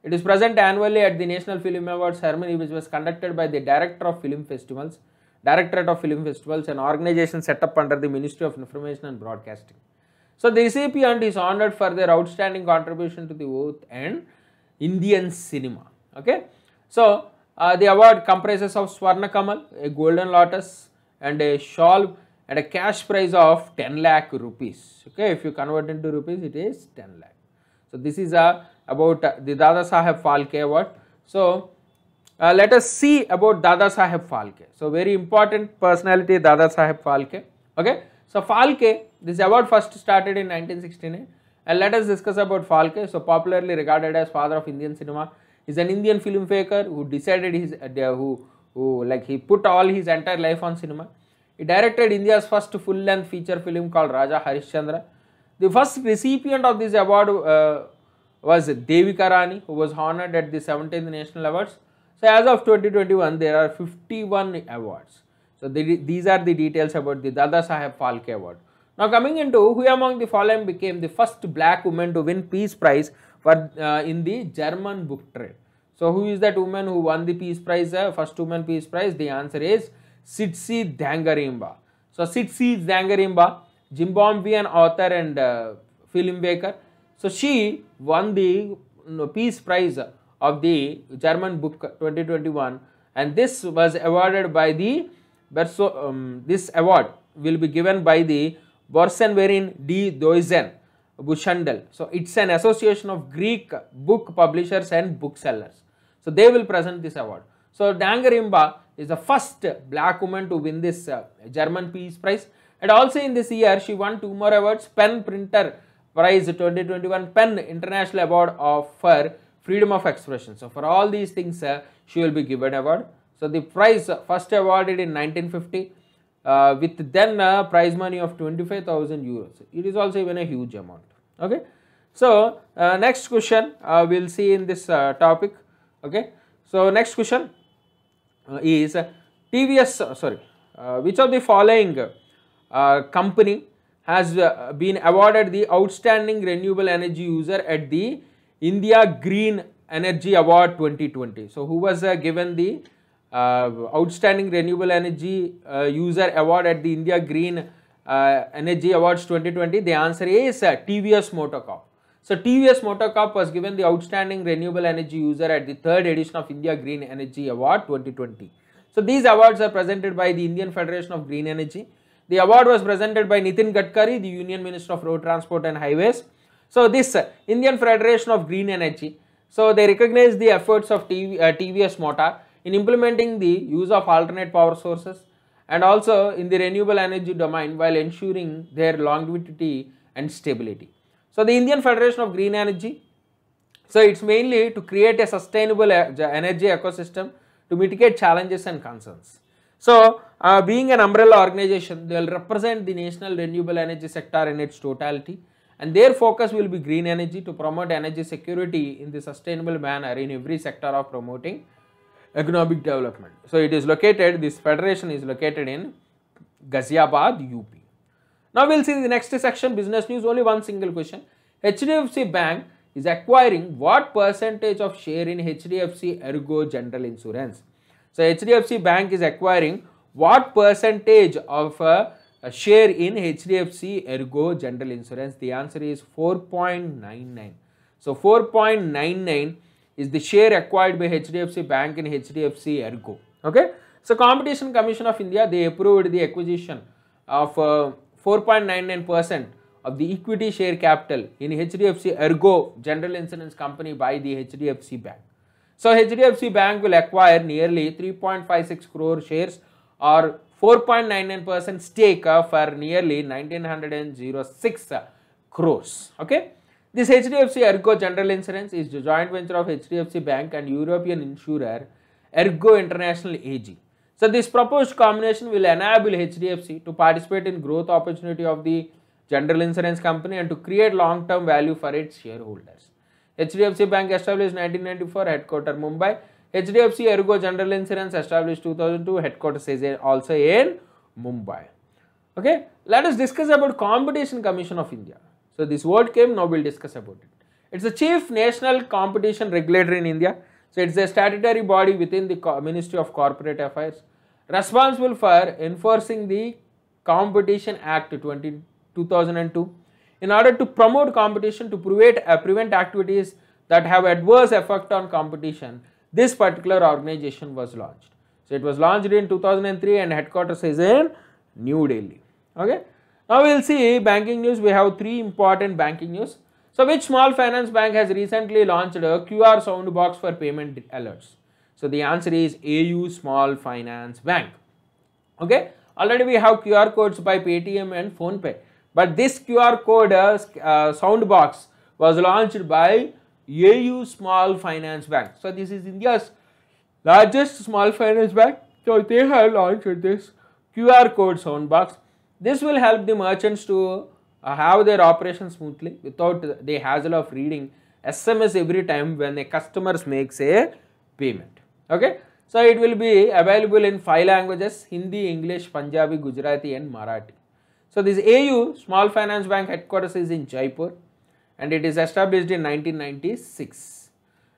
It is present annually at the National Film Awards ceremony which was conducted by the Director of Film Festivals, Directorate of Film Festivals, an organization set up under the Ministry of Information and Broadcasting. So the recipient is honored for their outstanding contribution to the youth and Indian cinema. Okay. So uh, the award comprises of Swarna Kamal, a golden lotus and a shawl at a cash price of 10 lakh rupees. Okay, if you convert into rupees, it is 10 lakh. So this is a about uh, the Dada Saheb Phalke award. So, uh, let us see about Dada Saheb Phalke. So, very important personality Dada Saheb Phalke. Okay. So, Phalke, this award first started in 1969 and let us discuss about Phalke. So, popularly regarded as father of Indian cinema, he is an Indian filmmaker who decided his, uh, who, who like he put all his entire life on cinema. He directed India's first full-length feature film called Raja Harishchandra. The first recipient of this award uh, was Devika Rani who was honored at the 17th National Awards. So as of 2021 there are 51 awards. So the, these are the details about the Dada Saheb Phalke Award. Now coming into who among the following became the first black woman to win Peace Prize for, uh, in the German book trade. So who is that woman who won the Peace Prize, uh, first woman Peace Prize? The answer is Sitsi Dangarimba. So Sitsi Dangarimba, Zimbabwean author and uh, filmmaker so she won the Peace Prize of the German Book 2021 and this was awarded by the Berso, um, this award will be given by the Borsenverin D. Doizen Bushandel. So it's an association of Greek book publishers and booksellers. So they will present this award. So Dangarimba is the first black woman to win this uh, German Peace Prize and also in this year she won two more awards, Pen Printer prize 2021 Pen International Award of for freedom of expression. So for all these things, uh, she will be given award. So the prize first awarded in 1950 uh, with then uh, prize money of 25,000 euros. It is also even a huge amount. Okay. So uh, next question uh, we'll see in this uh, topic. Okay. So next question is TVS. sorry, which of the following company has uh, been awarded the Outstanding Renewable Energy User at the India Green Energy Award 2020. So, who was uh, given the uh, Outstanding Renewable Energy uh, User Award at the India Green Energy Awards 2020? The answer is TVS Motor Corp. So, TVS Motor Corp was given the Outstanding Renewable Energy User at the third edition of India Green Energy Award 2020. So, these awards are presented by the Indian Federation of Green Energy. The award was presented by Nitin Gadkari, the Union Minister of Road Transport and Highways. So this uh, Indian Federation of Green Energy, so they recognize the efforts of TV, uh, TVS Motor in implementing the use of alternate power sources and also in the renewable energy domain while ensuring their longevity and stability. So the Indian Federation of Green Energy, so it's mainly to create a sustainable uh, energy ecosystem to mitigate challenges and concerns. So uh, being an umbrella organization, they will represent the national renewable energy sector in its totality and their focus will be green energy to promote energy security in the sustainable manner in every sector of promoting economic development. So, it is located, this federation is located in Ghaziabad, UP. Now, we will see the next section business news only one single question. HDFC Bank is acquiring what percentage of share in HDFC Ergo General Insurance? So, HDFC Bank is acquiring what percentage of uh, a share in HDFC ergo general insurance? The answer is 4.99. So 4.99 is the share acquired by HDFC Bank in HDFC ergo. Okay. So Competition Commission of India, they approved the acquisition of 4.99% uh, of the equity share capital in HDFC ergo general insurance company by the HDFC Bank. So HDFC Bank will acquire nearly 3.56 crore shares or 4.99% stake for nearly 1906 crores. Okay. This HDFC Ergo General Insurance is the joint venture of HDFC Bank and European insurer Ergo International AG. So this proposed combination will enable HDFC to participate in growth opportunity of the general insurance company and to create long-term value for its shareholders. HDFC Bank established 1994 headquarter Mumbai HDFC Ergo General Insurance established 2002 headquarters is also in Mumbai. Okay, let us discuss about Competition Commission of India. So this word came, now we'll discuss about it. It's the chief national competition regulator in India. So it's a statutory body within the Ministry of Corporate Affairs responsible for enforcing the Competition Act 20, 2002 in order to promote competition to prevent, uh, prevent activities that have adverse effect on competition this particular organization was launched. So it was launched in 2003 and headquarters is in New Delhi. Okay. Now we will see banking news. We have three important banking news. So which small finance bank has recently launched a QR sound box for payment alerts? So the answer is AU Small Finance Bank. Okay. Already we have QR codes by Paytm and PhonePay. But this QR code uh, uh, sound box was launched by AU Small Finance Bank. So this is India's largest small finance bank. So they have launched this QR code box. This will help the merchants to uh, have their operation smoothly without the hassle of reading SMS every time when a customer makes a payment. Okay. So it will be available in five languages, Hindi, English, Punjabi, Gujarati and Marathi. So this AU Small Finance Bank headquarters is in Jaipur and it is established in 1996.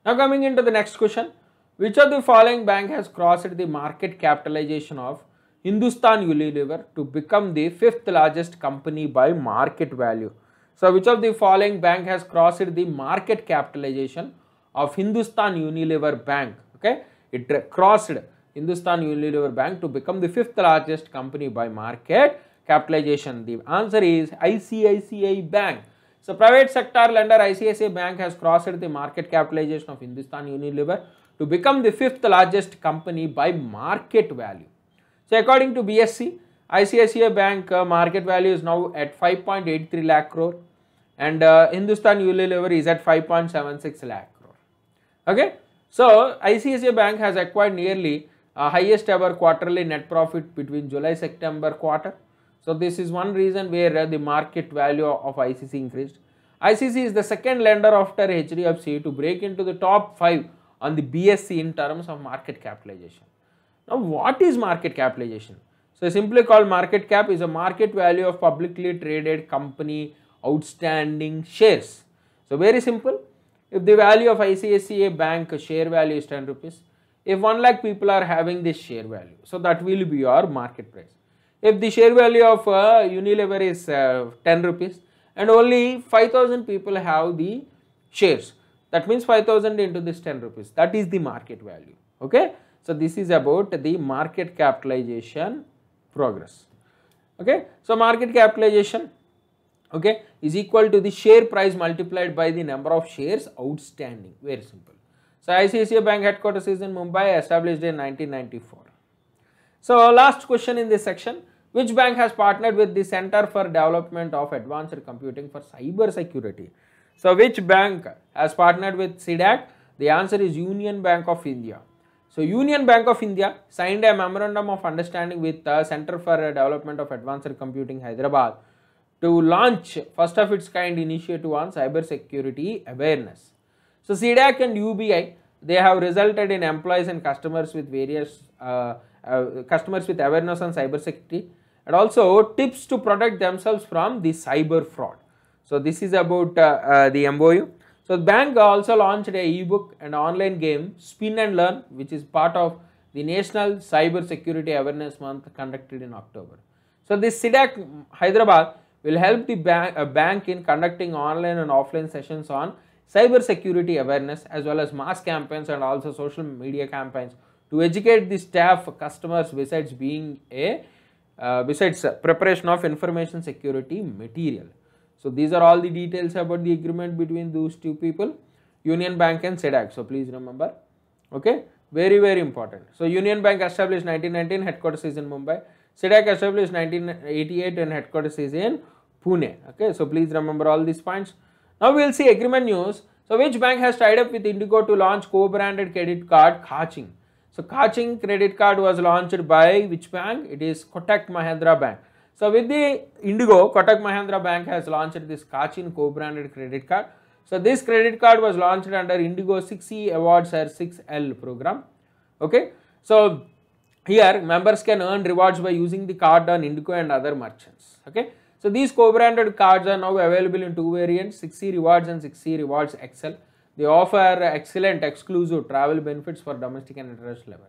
Now coming into the next question, which of the following bank has crossed the market capitalization of Hindustan Unilever to become the fifth largest company by market value? So which of the following bank has crossed the market capitalization of Hindustan Unilever Bank? Okay, it crossed Hindustan Unilever Bank to become the fifth largest company by market capitalization. The answer is ICICI Bank. So private sector lender ICICI Bank has crossed the market capitalization of Hindustan Unilever to become the fifth largest company by market value. So according to BSC, ICICI Bank uh, market value is now at 5.83 lakh crore and uh, Hindustan Unilever is at 5.76 lakh crore. Okay. So ICICI Bank has acquired nearly uh, highest ever quarterly net profit between July-September quarter so this is one reason where uh, the market value of ICC increased. ICC is the second lender after HDFC to break into the top 5 on the BSC in terms of market capitalization. Now what is market capitalization? So simply called market cap is a market value of publicly traded company outstanding shares. So very simple. If the value of ICICI bank share value is 10 rupees, if 1 lakh people are having this share value, so that will be your market price. If the share value of uh, Unilever is uh, 10 rupees and only 5000 people have the shares, that means 5000 into this 10 rupees, that is the market value. Okay. So, this is about the market capitalization progress. Okay. So, market capitalization okay, is equal to the share price multiplied by the number of shares outstanding, very simple. So, ICICI Bank headquarters is in Mumbai established in 1994. So our last question in this section, which bank has partnered with the Center for Development of Advanced Computing for Cyber Security? So which bank has partnered with CDAC? The answer is Union Bank of India. So Union Bank of India signed a memorandum of understanding with the Center for Development of Advanced Computing Hyderabad to launch first of its kind initiative on cyber security awareness. So CDAC and UBI they have resulted in employees and customers with various uh, uh, customers with awareness on cyber security and also tips to protect themselves from the cyber fraud. So this is about uh, uh the MOU. So the bank also launched a ebook and online game Spin and Learn which is part of the National Cyber Security Awareness Month conducted in October. So this SIDAC Hyderabad will help the uh, bank in conducting online and offline sessions on cyber security awareness as well as mass campaigns and also social media campaigns to educate the staff customers besides being a uh, besides preparation of information security material. So these are all the details about the agreement between those two people Union Bank and SEDAC. So please remember okay very very important. So Union Bank established 1919 headquarters is in Mumbai. SEDAC established 1988 and headquarters is in Pune. Okay, so please remember all these points. Now we will see agreement news. So which bank has tied up with Indigo to launch co-branded credit card Khaching? So Kaching credit card was launched by which bank? It is Kotak Mahindra Bank. So with the Indigo, Kotak Mahindra Bank has launched this Kachin co-branded credit card. So this credit card was launched under Indigo 6E Awards or 6L program. Okay. So here members can earn rewards by using the card on Indigo and other merchants. Okay. So these co-branded cards are now available in two variants 6E Rewards and 6E Rewards XL. They offer uh, excellent exclusive travel benefits for domestic and international level.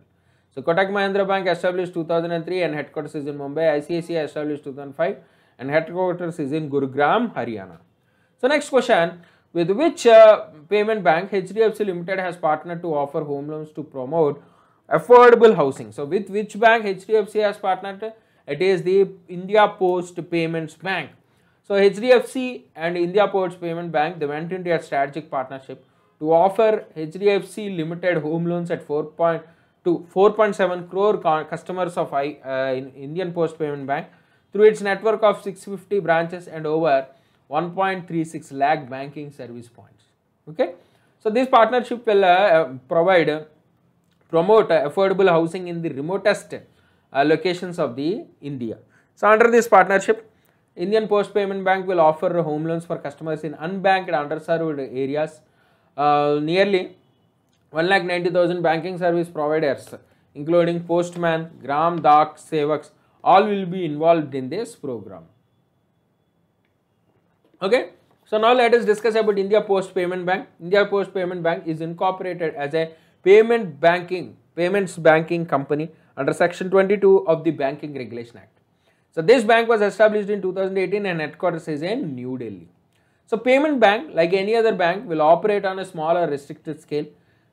So Kotak Mahindra Bank established 2003 and headquarters is in Mumbai. ICICI established 2005 and headquarters is in Gurugram, Haryana. So next question, with which uh, payment bank HDFC Limited has partnered to offer home loans to promote affordable housing. So with which bank HDFC has partnered? It is the India Post Payments Bank. So HDFC and India Post Payment Bank, they went into a strategic partnership to offer HDFC Limited home loans at 4.2 to 4.7 crore customers of I, uh, in Indian Post Payment Bank through its network of 650 branches and over 1.36 lakh banking service points. Okay, so this partnership will uh, uh provide uh, promote uh, affordable housing in the remotest uh, locations of the India. So under this partnership, Indian Post Payment Bank will offer home loans for customers in unbanked underserved areas uh, nearly 1,90,000 banking service providers including Postman, Gram Dak, Sevaks all will be involved in this program. Okay. So now let us discuss about India Post Payment Bank. India Post Payment Bank is incorporated as a payment banking, payments banking company under section 22 of the Banking Regulation Act. So this bank was established in 2018 and headquarters is in New Delhi. So payment bank like any other bank will operate on a smaller restricted scale.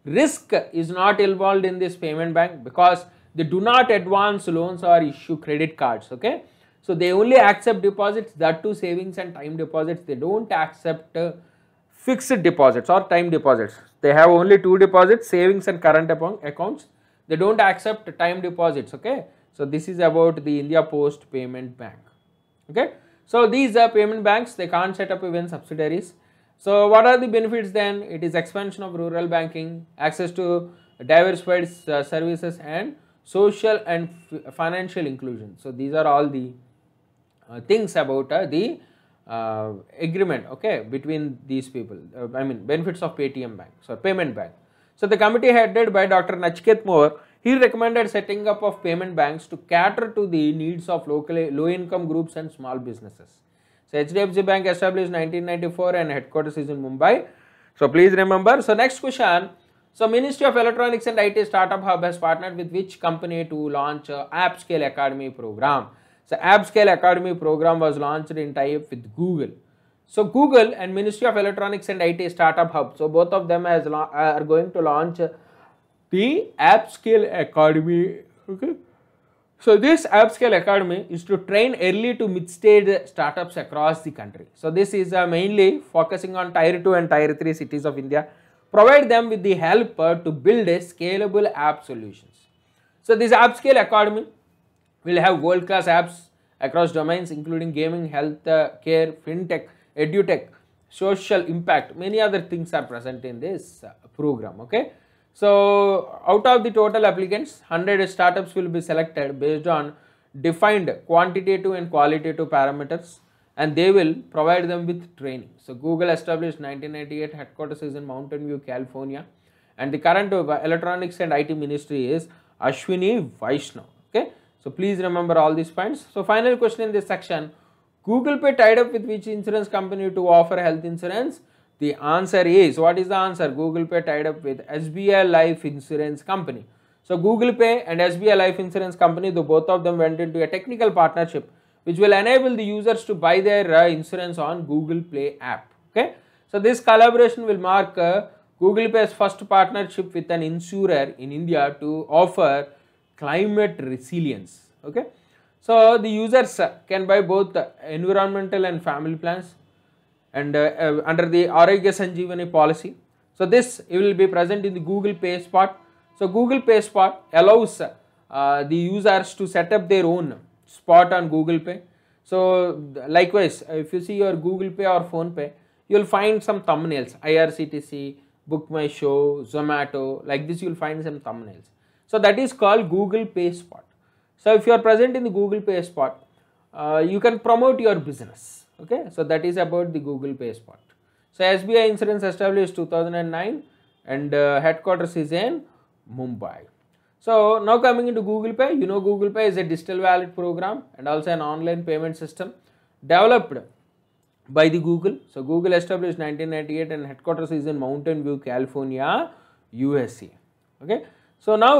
Risk is not involved in this payment bank because they do not advance loans or issue credit cards. Okay. So they only accept deposits that too savings and time deposits. They don't accept uh, fixed deposits or time deposits. They have only two deposits savings and current accounts. They don't accept time deposits. Okay. So this is about the India Post Payment Bank. Okay. So these are payment banks, they can't set up even subsidiaries. So what are the benefits then? It is expansion of rural banking, access to diversified uh, services and social and financial inclusion. So these are all the uh, things about uh, the uh, agreement okay between these people uh, I mean benefits of PayTM bank so payment bank. So the committee headed by Dr. Nachket Moore he recommended setting up of payment banks to cater to the needs of local low-income groups and small businesses. So HDFC Bank established 1994 and headquarters is in Mumbai. So please remember. So next question. So Ministry of Electronics and IT Startup Hub has partnered with which company to launch a AppScale Academy program? So AppScale Academy program was launched in tie-up with Google. So Google and Ministry of Electronics and IT Startup Hub. So both of them has are going to launch the AppScale Academy. Okay. So this AppScale Academy is to train early to mid-stage startups across the country. So this is uh, mainly focusing on tier 2 and tier 3 cities of India. Provide them with the help uh, to build a scalable app solutions. So this AppScale Academy will have world-class apps across domains including gaming, health uh, care, fintech, edutech, social impact, many other things are present in this uh, program. Okay. So out of the total applicants, 100 startups will be selected based on defined quantitative and qualitative parameters and they will provide them with training. So Google established 1998 headquarters is in Mountain View, California and the current uh, electronics and IT ministry is Ashwini Vaishnav. Okay. So please remember all these points. So final question in this section, Google Pay tied up with which insurance company to offer health insurance? The answer is, what is the answer? Google Pay tied up with SBI Life Insurance Company. So Google Pay and SBI Life Insurance Company, the both of them went into a technical partnership which will enable the users to buy their uh, insurance on Google Play app. Okay. So this collaboration will mark uh, Google Pay's first partnership with an insurer in India to offer climate resilience. Okay. So the users uh, can buy both environmental and family plans and uh, uh, under the Arogya Sanjeevani policy. So this will be present in the Google Pay Spot. So Google Pay Spot allows uh, the users to set up their own spot on Google Pay. So likewise, if you see your Google Pay or Phone Pay, you'll find some thumbnails, IRCTC, Book My Show, Zomato, like this you'll find some thumbnails. So that is called Google Pay Spot. So if you are present in the Google Pay Spot, uh, you can promote your business okay so that is about the google pay spot so sbi insurance established 2009 and uh, headquarters is in mumbai so now coming into google pay you know google pay is a digital wallet program and also an online payment system developed by the google so google established 1998 and headquarters is in mountain view california usa okay so now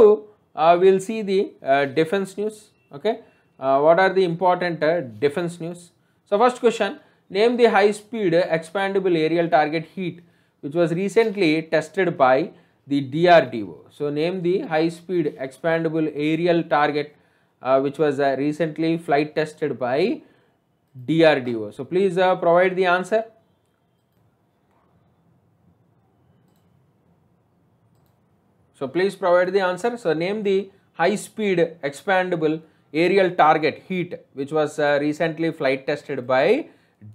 uh, we'll see the uh, defense news okay uh, what are the important uh, defense news so first question, name the high speed expandable aerial target heat which was recently tested by the DRDO. So name the high speed expandable aerial target uh, which was uh, recently flight tested by DRDO. So please uh, provide the answer. So please provide the answer. So name the high speed expandable aerial target heat which was uh, recently flight tested by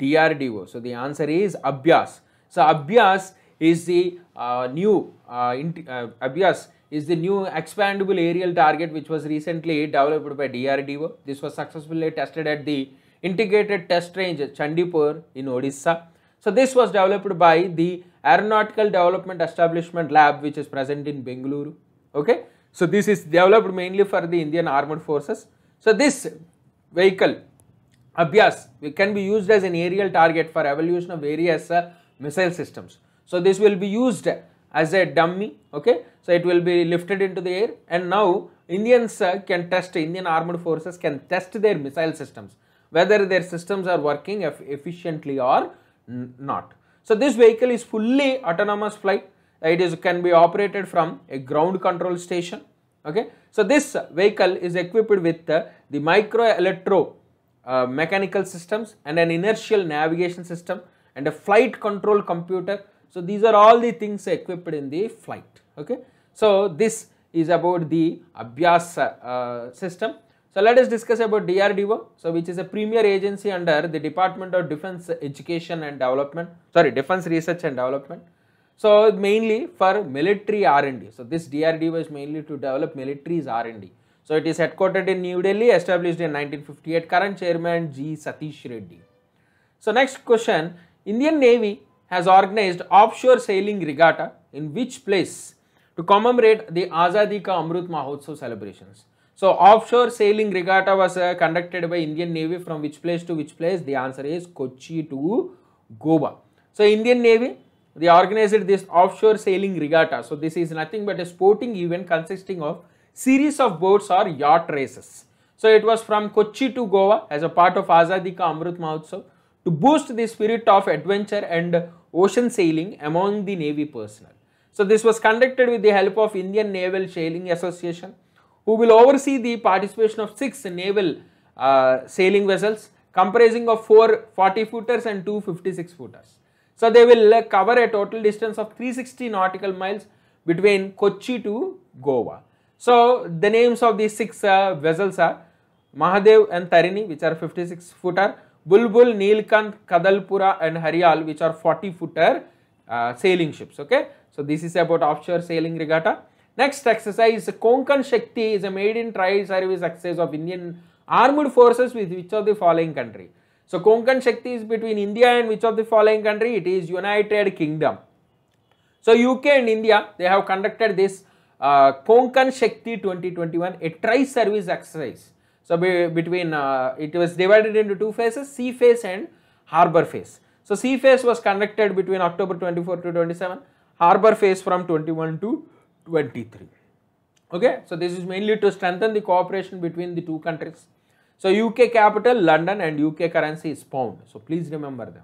DRDO. So the answer is Abhyas. So Abhyas is the uh, new uh, uh, Abhyas is the new expandable aerial target which was recently developed by DRDO. This was successfully tested at the integrated test range Chandipur in Odisha. So this was developed by the Aeronautical Development Establishment Lab which is present in Bengaluru. Okay. So this is developed mainly for the Indian Armed Forces. So this vehicle Abhyas can be used as an aerial target for evaluation of various uh, missile systems. So this will be used as a dummy okay so it will be lifted into the air and now Indians uh, can test Indian armed forces can test their missile systems whether their systems are working efficiently or not. So this vehicle is fully autonomous flight it is can be operated from a ground control station okay so this vehicle is equipped with uh, the micro electro uh, mechanical systems and an inertial navigation system and a flight control computer so these are all the things equipped in the flight okay so this is about the abhyas uh, system so let us discuss about DRDO, so which is a premier agency under the Department of Defense Education and Development, sorry, Defense Research and Development. So mainly for military R&D. So this DRD was mainly to develop military's R&D. So it is headquartered in New Delhi, established in 1958, current chairman G. Satish Reddy. So next question, Indian Navy has organized offshore sailing regatta in which place to commemorate the Azadi Ka Amrut Mahotsav celebrations. So offshore sailing regatta was uh, conducted by Indian Navy from which place to which place? The answer is Kochi to Goa. So Indian Navy they organized this offshore sailing regatta. So this is nothing but a sporting event consisting of series of boats or yacht races. So it was from Kochi to Goa as a part of Azadi Ka Amrut Mahotsav to boost the spirit of adventure and ocean sailing among the Navy personnel. So this was conducted with the help of Indian Naval Sailing Association who will oversee the participation of six naval uh, sailing vessels comprising of four 40 footers and two 56 footers. So they will uh, cover a total distance of 360 nautical miles between Kochi to Goa. So the names of these six uh, vessels are Mahadev and Tarini which are 56 footer, Bulbul, Neelkant, Kadalpura and Harial which are 40 footer uh, sailing ships. Okay. So this is about offshore sailing regatta. Next exercise Konkan Shakti is a maiden trial service exercise of Indian armed forces with which of the following country. So Konkan Shakti is between India and which of the following country? It is United Kingdom. So UK and India, they have conducted this uh, Konkan Shakti 2021, a tri-service exercise. So be, between, uh, it was divided into two phases, sea phase and harbor phase. So sea phase was conducted between October 24 to 27, harbor phase from 21 to 23. Okay, so this is mainly to strengthen the cooperation between the two countries. So UK capital London and UK currency is pound. So please remember them.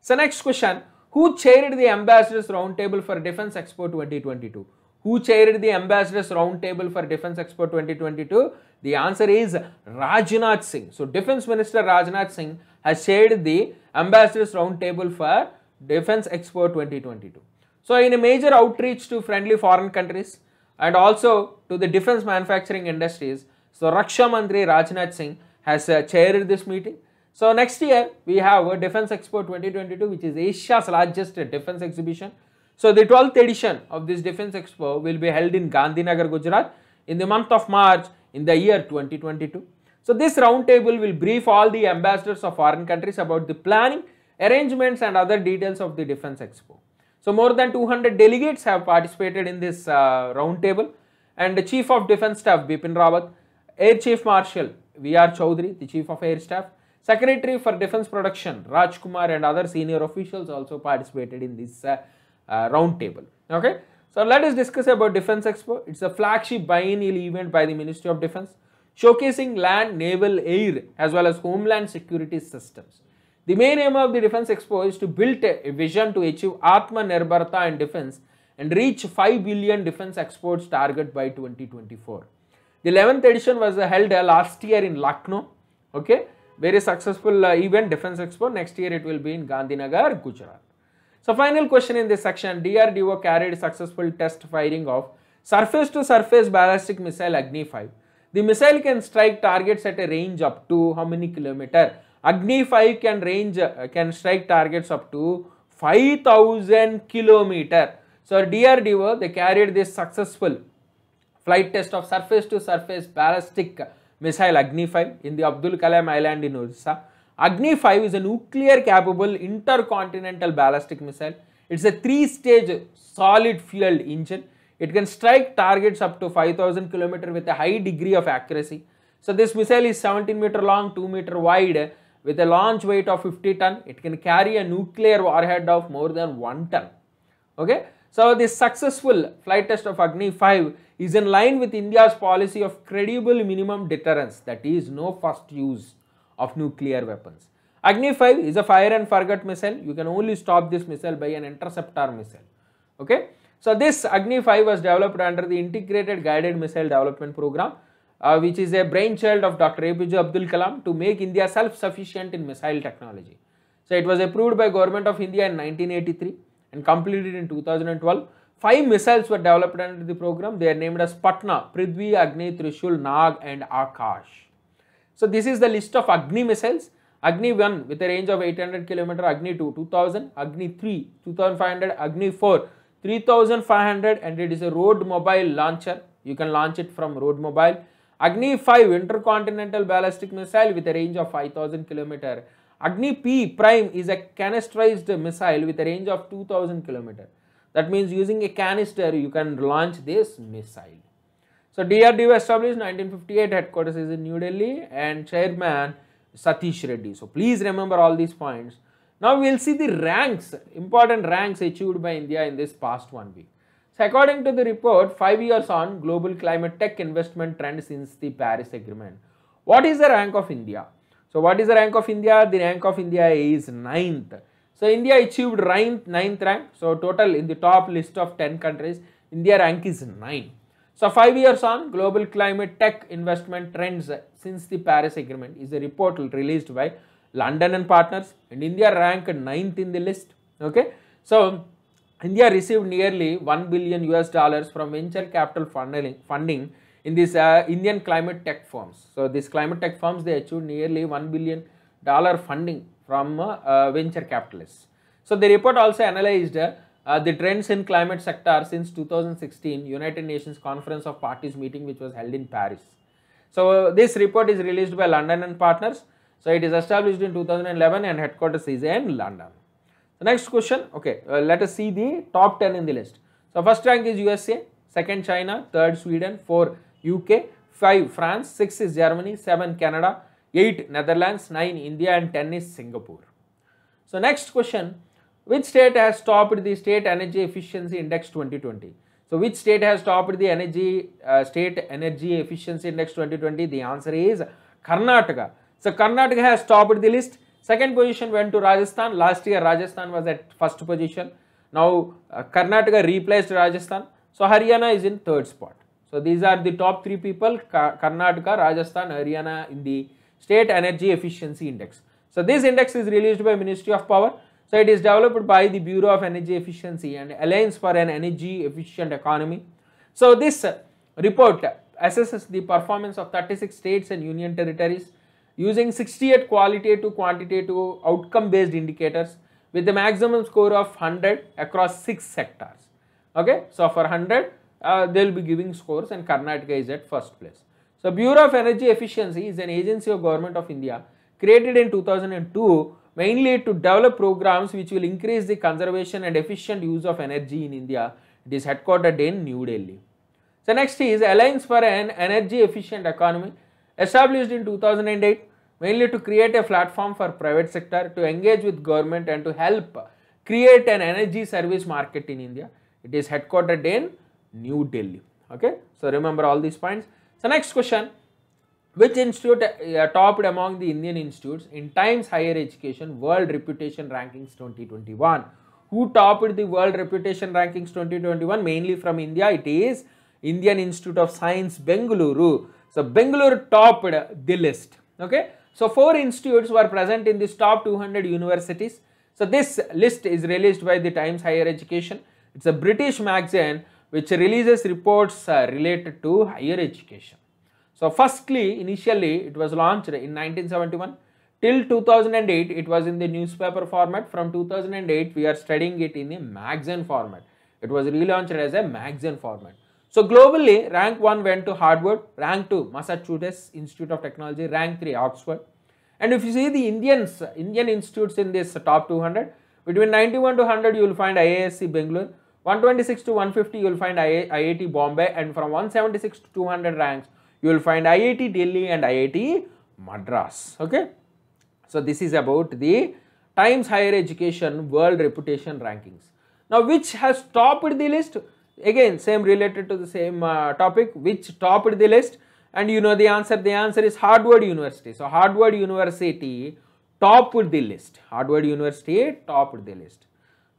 So next question, who chaired the Ambassadors Roundtable for Defence Expo 2022? Who chaired the Ambassadors Roundtable for Defence Expo 2022? The answer is Rajnath Singh. So Defence Minister Rajnath Singh has chaired the Ambassadors Roundtable for Defence Expo 2022. So in a major outreach to friendly foreign countries and also to the defence manufacturing industries, so Raksha Mantri Rajnath Singh has uh, chaired this meeting. So next year we have a Defense Expo 2022 which is Asia's largest defense exhibition. So the 12th edition of this Defense Expo will be held in Gandhinagar, Gujarat in the month of March in the year 2022. So this roundtable will brief all the ambassadors of foreign countries about the planning, arrangements and other details of the Defense Expo. So more than 200 delegates have participated in this uh, roundtable and the Chief of Defense Staff Bipin Rawat Air Chief Marshal V.R. Chowdhury, the Chief of Air Staff, Secretary for Defense Production Raj Kumar and other senior officials also participated in this uh, uh, roundtable. Okay. So let us discuss about Defense Expo. It's a flagship biennial event by the Ministry of Defense showcasing land, naval, air as well as homeland security systems. The main aim of the Defense Expo is to build a vision to achieve Nirbharata in defense and reach 5 billion defense exports target by 2024. The 11th edition was held uh, last year in Lucknow. Okay, very successful uh, event, Defense Expo. Next year it will be in Gandhinagar, Gujarat. So final question in this section, DRDO carried successful test firing of surface-to-surface -surface ballistic missile Agni 5. The missile can strike targets at a range up to how many kilometer? Agni 5 can range, uh, can strike targets up to 5000 kilometer. So DRDO, they carried this successful flight test of surface-to-surface ballistic missile Agni 5 in the Abdul Kalam Island in Orissa. Agni 5 is a nuclear-capable intercontinental ballistic missile. It's a three-stage solid-fueled engine. It can strike targets up to 5000 km with a high degree of accuracy. So this missile is 17 meter long, 2 meter wide with a launch weight of 50 ton. It can carry a nuclear warhead of more than 1 ton. Okay. So the successful flight test of Agni 5 is in line with India's policy of credible minimum deterrence that is no first use of nuclear weapons. Agni 5 is a fire and forget missile. You can only stop this missile by an interceptor missile. Okay. So this Agni 5 was developed under the Integrated Guided Missile Development Program uh, which is a brainchild of Dr. APJ Abdul Kalam to make India self-sufficient in missile technology. So it was approved by government of India in 1983 and completed in 2012. Five missiles were developed under the program. They are named as Patna, Prithvi, Agni, Trishul, Nag and Akash. So this is the list of Agni missiles. Agni 1 with a range of 800 km, Agni 2 2000, Agni 3 2500, Agni 4 3500 and it is a road mobile launcher. You can launch it from road mobile. Agni 5 intercontinental ballistic missile with a range of 5000 km. Agni P prime is a canisterized missile with a range of 2000 km. That means using a canister you can launch this missile. So DRDO established 1958 headquarters is in New Delhi and chairman Satish Reddy. So please remember all these points. Now we will see the ranks, important ranks achieved by India in this past one week. So according to the report, 5 years on global climate tech investment trend since the Paris Agreement. What is the rank of India? So what is the rank of India? The rank of India is 9th. So India achieved 9th, 9th rank. So total in the top list of 10 countries, India rank is 9. So 5 years on, Global Climate Tech Investment Trends since the Paris Agreement is a report released by London and partners and India ranked 9th in the list. Okay. So India received nearly 1 billion US dollars from venture capital funding in these uh, Indian climate tech firms. So these climate tech firms, they achieved nearly $1 billion funding from uh, uh, venture capitalists. So the report also analyzed uh, uh the trends in climate sector since 2016 United Nations Conference of Parties meeting which was held in Paris. So uh, this report is released by London and partners. So it is established in 2011 and headquarters is in London. The next question, okay, let us see the top 10 in the list. So first rank is USA, second China, third Sweden, four UK, 5 France, 6 is Germany, 7 Canada, 8 Netherlands, 9 India and 10 is Singapore. So next question, which state has topped the state energy efficiency index 2020? So which state has topped the energy uh, state energy efficiency index 2020? The answer is Karnataka. So Karnataka has topped the list. Second position went to Rajasthan. Last year Rajasthan was at first position. Now uh, Karnataka replaced Rajasthan. So Haryana is in third spot. So these are the top three people, Karnataka, Rajasthan, Haryana in the State Energy Efficiency Index. So this index is released by Ministry of Power. So it is developed by the Bureau of Energy Efficiency and Alliance for an Energy Efficient Economy. So this uh, report assesses the performance of 36 states and union territories using 68 qualitative quantitative outcome based indicators with a maximum score of 100 across 6 sectors. Okay, so for 100 uh, they'll be giving scores and Karnataka is at first place. So Bureau of Energy Efficiency is an agency of government of India created in 2002 mainly to develop programs which will increase the conservation and efficient use of energy in India. It is headquartered in New Delhi. So next is Alliance for an Energy Efficient Economy established in 2008 mainly to create a platform for private sector to engage with government and to help create an energy service market in India. It is headquartered in New Delhi. Okay, so remember all these points. So next question, which institute uh, topped among the Indian institutes in Times Higher Education World Reputation Rankings 2021? Who topped the World Reputation Rankings 2021? Mainly from India, it is Indian Institute of Science, Bengaluru. So Bengaluru topped the list. Okay, so four institutes were present in this top 200 universities. So this list is released by the Times Higher Education. It's a British magazine which releases reports uh, related to higher education. So firstly, initially it was launched in 1971 till 2008 it was in the newspaper format. From 2008 we are studying it in a magazine format. It was relaunched as a magazine format. So globally, rank 1 went to Harvard, rank 2 Massachusetts Institute of Technology, rank 3 Oxford. And if you see the Indians, Indian institutes in this top 200, between 91 to 100 you will find IISc Bangalore, 126 to 150 you will find IIT Bombay and from 176 to 200 ranks you will find IIT Delhi and IIT Madras. Okay. So this is about the Times Higher Education World Reputation Rankings. Now which has topped the list? Again same related to the same uh, topic which topped the list and you know the answer. The answer is Harvard University. So Harvard University topped the list. Harvard University topped the list.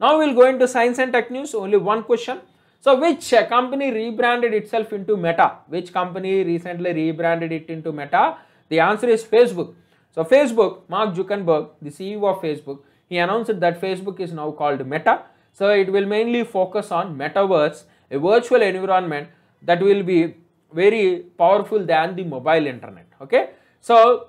Now we will go into science and tech news, only one question. So which uh, company rebranded itself into Meta? Which company recently rebranded it into Meta? The answer is Facebook. So Facebook, Mark Zuckerberg, the CEO of Facebook, he announced that Facebook is now called Meta. So it will mainly focus on metaverse, a virtual environment that will be very powerful than the mobile internet. Okay. So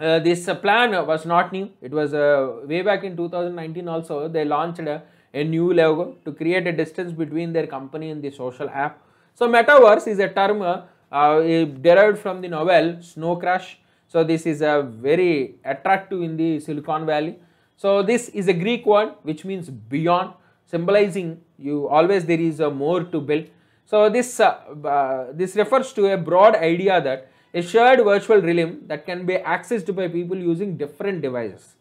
uh, this uh, plan was not new. It was uh, way back in 2019 also they launched a, uh, a, new logo to create a distance between their company and the social app. So metaverse is a term uh, uh, derived from the novel Snow Crash. So this is a very attractive in the Silicon Valley. So this is a Greek word which means beyond symbolizing you always there is a more to build. So this, this refers to a broad idea that a shared virtual realm that can be accessed by people using different devices.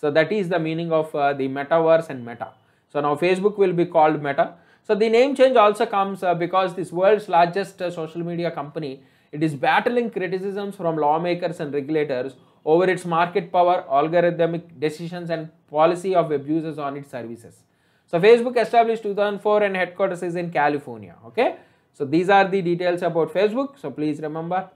So that is the meaning of uh, the metaverse and meta. So now Facebook will be called Meta. So the name change also comes uh, because this world's largest uh, social media company, it is battling criticisms from lawmakers and regulators over its market power, algorithmic decisions and policy of abuses on its services. So Facebook established 2004 and headquarters is in California. Okay. So these are the details about Facebook. So please remember.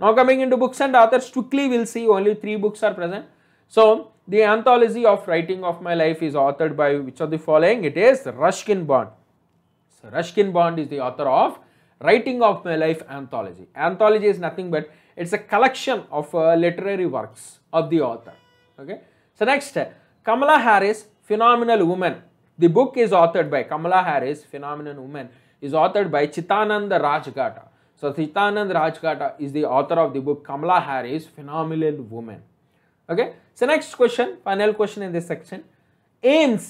Now coming into books and authors, quickly we'll see only three books are present. So the anthology of writing of my life is authored by which of the following? It is Rushkin Bond. So Rushkin Bond is the author of Writing of My Life anthology. Anthology is nothing but it's a collection of uh, literary works of the author. Okay. So next, Kamala Harris, Phenomenal Woman. The book is authored by Kamala Harris, Phenomenal Woman is authored by Chitananda Rajgata. So Sitanand Rajkata is the author of the book Kamala Harris, Phenomenal Woman. Okay. So next question, final question in this section. Ames,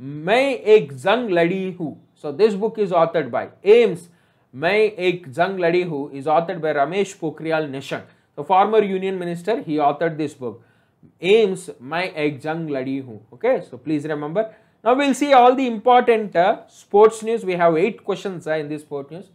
मैं Ek Jung लड़ी हूँ. So this book is authored by Ames, मैं Ek Jung लड़ी हूँ is authored by Ramesh Pokriyal Nishank, The former union minister, he authored this book. Ames, my एक जंग लड़ी हूँ. Okay. So please remember. Now we'll see all the important uh, sports news. We have eight questions uh, in this sport news.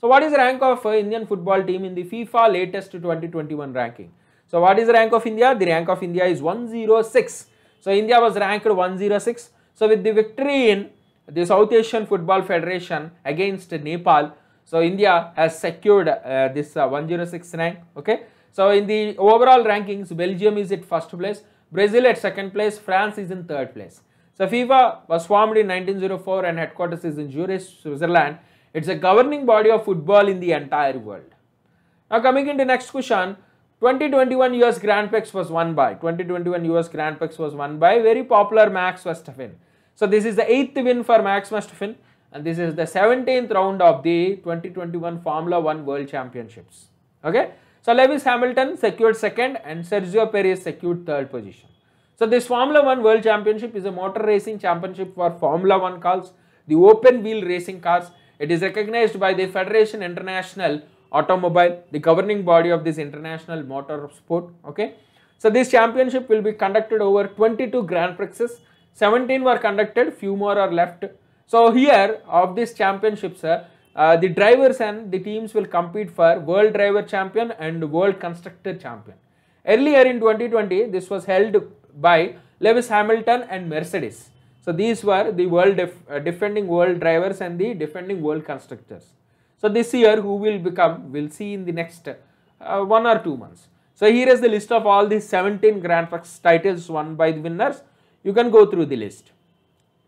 So what is the rank of uh, Indian football team in the FIFA latest 2021 ranking? So what is the rank of India? The rank of India is 106. So India was ranked 106. So with the victory in the South Asian Football Federation against Nepal, so India has secured uh, this uh, 106 rank. Okay. So in the overall rankings, Belgium is at first place, Brazil at second place, France is in third place. So FIFA was formed in 1904 and headquarters is in Zurich, Switzerland it's a governing body of football in the entire world. Now coming into next question, 2021 US Grand Prix was won by, 2021 US Grand Prix was won by very popular Max Verstappen. So this is the 8th win for Max Verstappen and this is the 17th round of the 2021 Formula 1 World Championships. Okay. So Lewis Hamilton secured second and Sergio Perez secured third position. So this Formula 1 World Championship is a motor racing championship for Formula 1 cars, the open wheel racing cars it is recognized by the Federation International Automobile, the governing body of this international motor sport. Okay. So, this championship will be conducted over 22 Grand Prixes. 17 were conducted, few more are left. So, here of these championships, uh, the drivers and the teams will compete for World Driver Champion and World Constructor Champion. Earlier in 2020, this was held by Lewis Hamilton and Mercedes. So these were the world def uh, defending world drivers and the defending world constructors. So this year who will become, we'll see in the next uh, one or two months. So here is the list of all the 17 Grand Prix titles won by the winners. You can go through the list.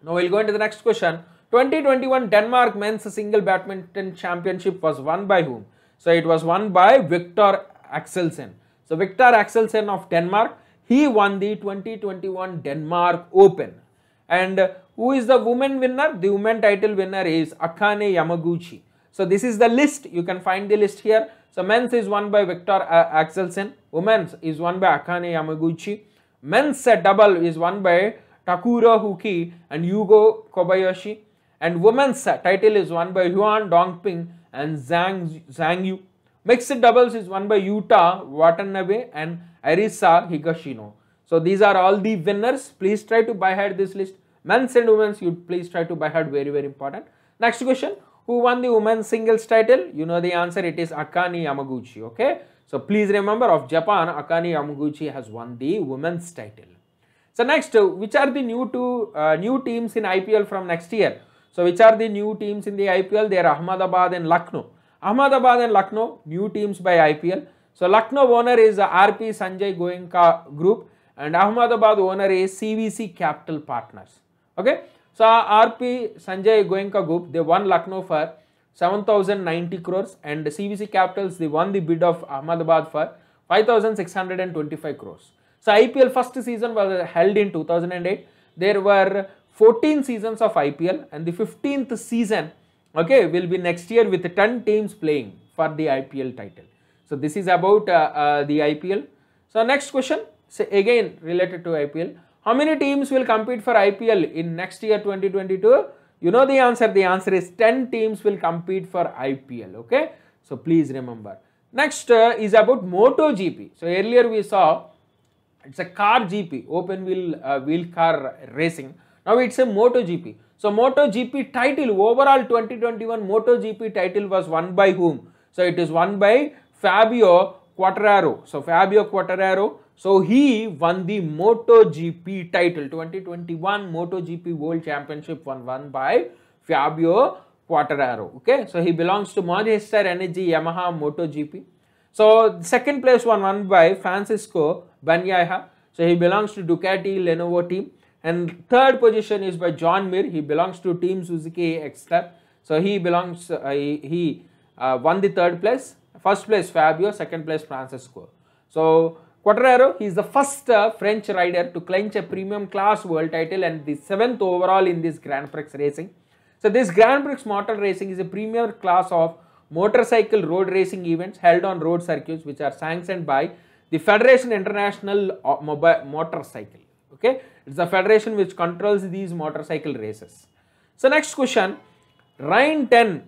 Now we'll go into the next question. 2021 Denmark men's single badminton championship was won by whom? So it was won by Victor Axelsen. So Victor Axelsen of Denmark, he won the 2021 Denmark Open. And uh, who is the woman winner? The woman title winner is Akane Yamaguchi. So this is the list. You can find the list here. So men's is won by Victor uh, Axelsen. Women's is won by Akane Yamaguchi. Men's set uh, double is won by Takuro Huki and Yugo Kobayashi. And women's uh, title is won by Yuan Dongping and Zhang, Zhang Yu. Mixed doubles is won by Yuta Watanabe and Arisa Higashino. So these are all the winners. Please try to buy ahead this list. Men's and women's, you please try to buy ahead. Very, very important. Next question. Who won the women's singles title? You know the answer. It is Akane Yamaguchi. Okay. So please remember of Japan, Akane Yamaguchi has won the women's title. So next, uh, which are the new two uh, new teams in IPL from next year? So which are the new teams in the IPL? They are Ahmedabad and Lucknow. Ahmedabad and Lucknow, new teams by IPL. So Lucknow owner is uh, RP Sanjay Goenka Group and Ahmedabad owner is CVC Capital Partners. Okay. So uh, RP Sanjay Goenka Group, they won Lucknow for 7090 crores and CVC Capitals, they won the bid of Ahmedabad for 5625 crores. So IPL first season was held in 2008. There were 14 seasons of IPL and the 15th season, okay, will be next year with 10 teams playing for the IPL title. So this is about uh, uh, the IPL. So next question, say again related to IPL. How many teams will compete for IPL in next year 2022? You know the answer. The answer is 10 teams will compete for IPL. Okay. So please remember. Next uh, is about MotoGP. So earlier we saw it's a car GP, open wheel uh, wheel car racing. Now it's a MotoGP. So MotoGP title, overall 2021 MotoGP title was won by whom? So it is won by Fabio Quattararo. So Fabio Quattararo so he won the MotoGP title 2021 MotoGP World Championship won won by Fabio Quartararo. Okay, so he belongs to Manchester Energy Yamaha MotoGP. So second place one won by Francisco Banyaha. So he belongs to Ducati Lenovo team. And third position is by John Mir. He belongs to Team Suzuki Xtrap. So he belongs. Uh, he, he uh, won the third place. First place Fabio. Second place Francisco. So Quattraro, he is the first uh, French rider to clinch a premium class world title and the seventh overall in this Grand Prix racing. So this Grand Prix motor racing is a premier class of motorcycle road racing events held on road circuits which are sanctioned by the Federation International uh, Motorcycle. Okay, it's the federation which controls these motorcycle races. So next question, Ryan 10,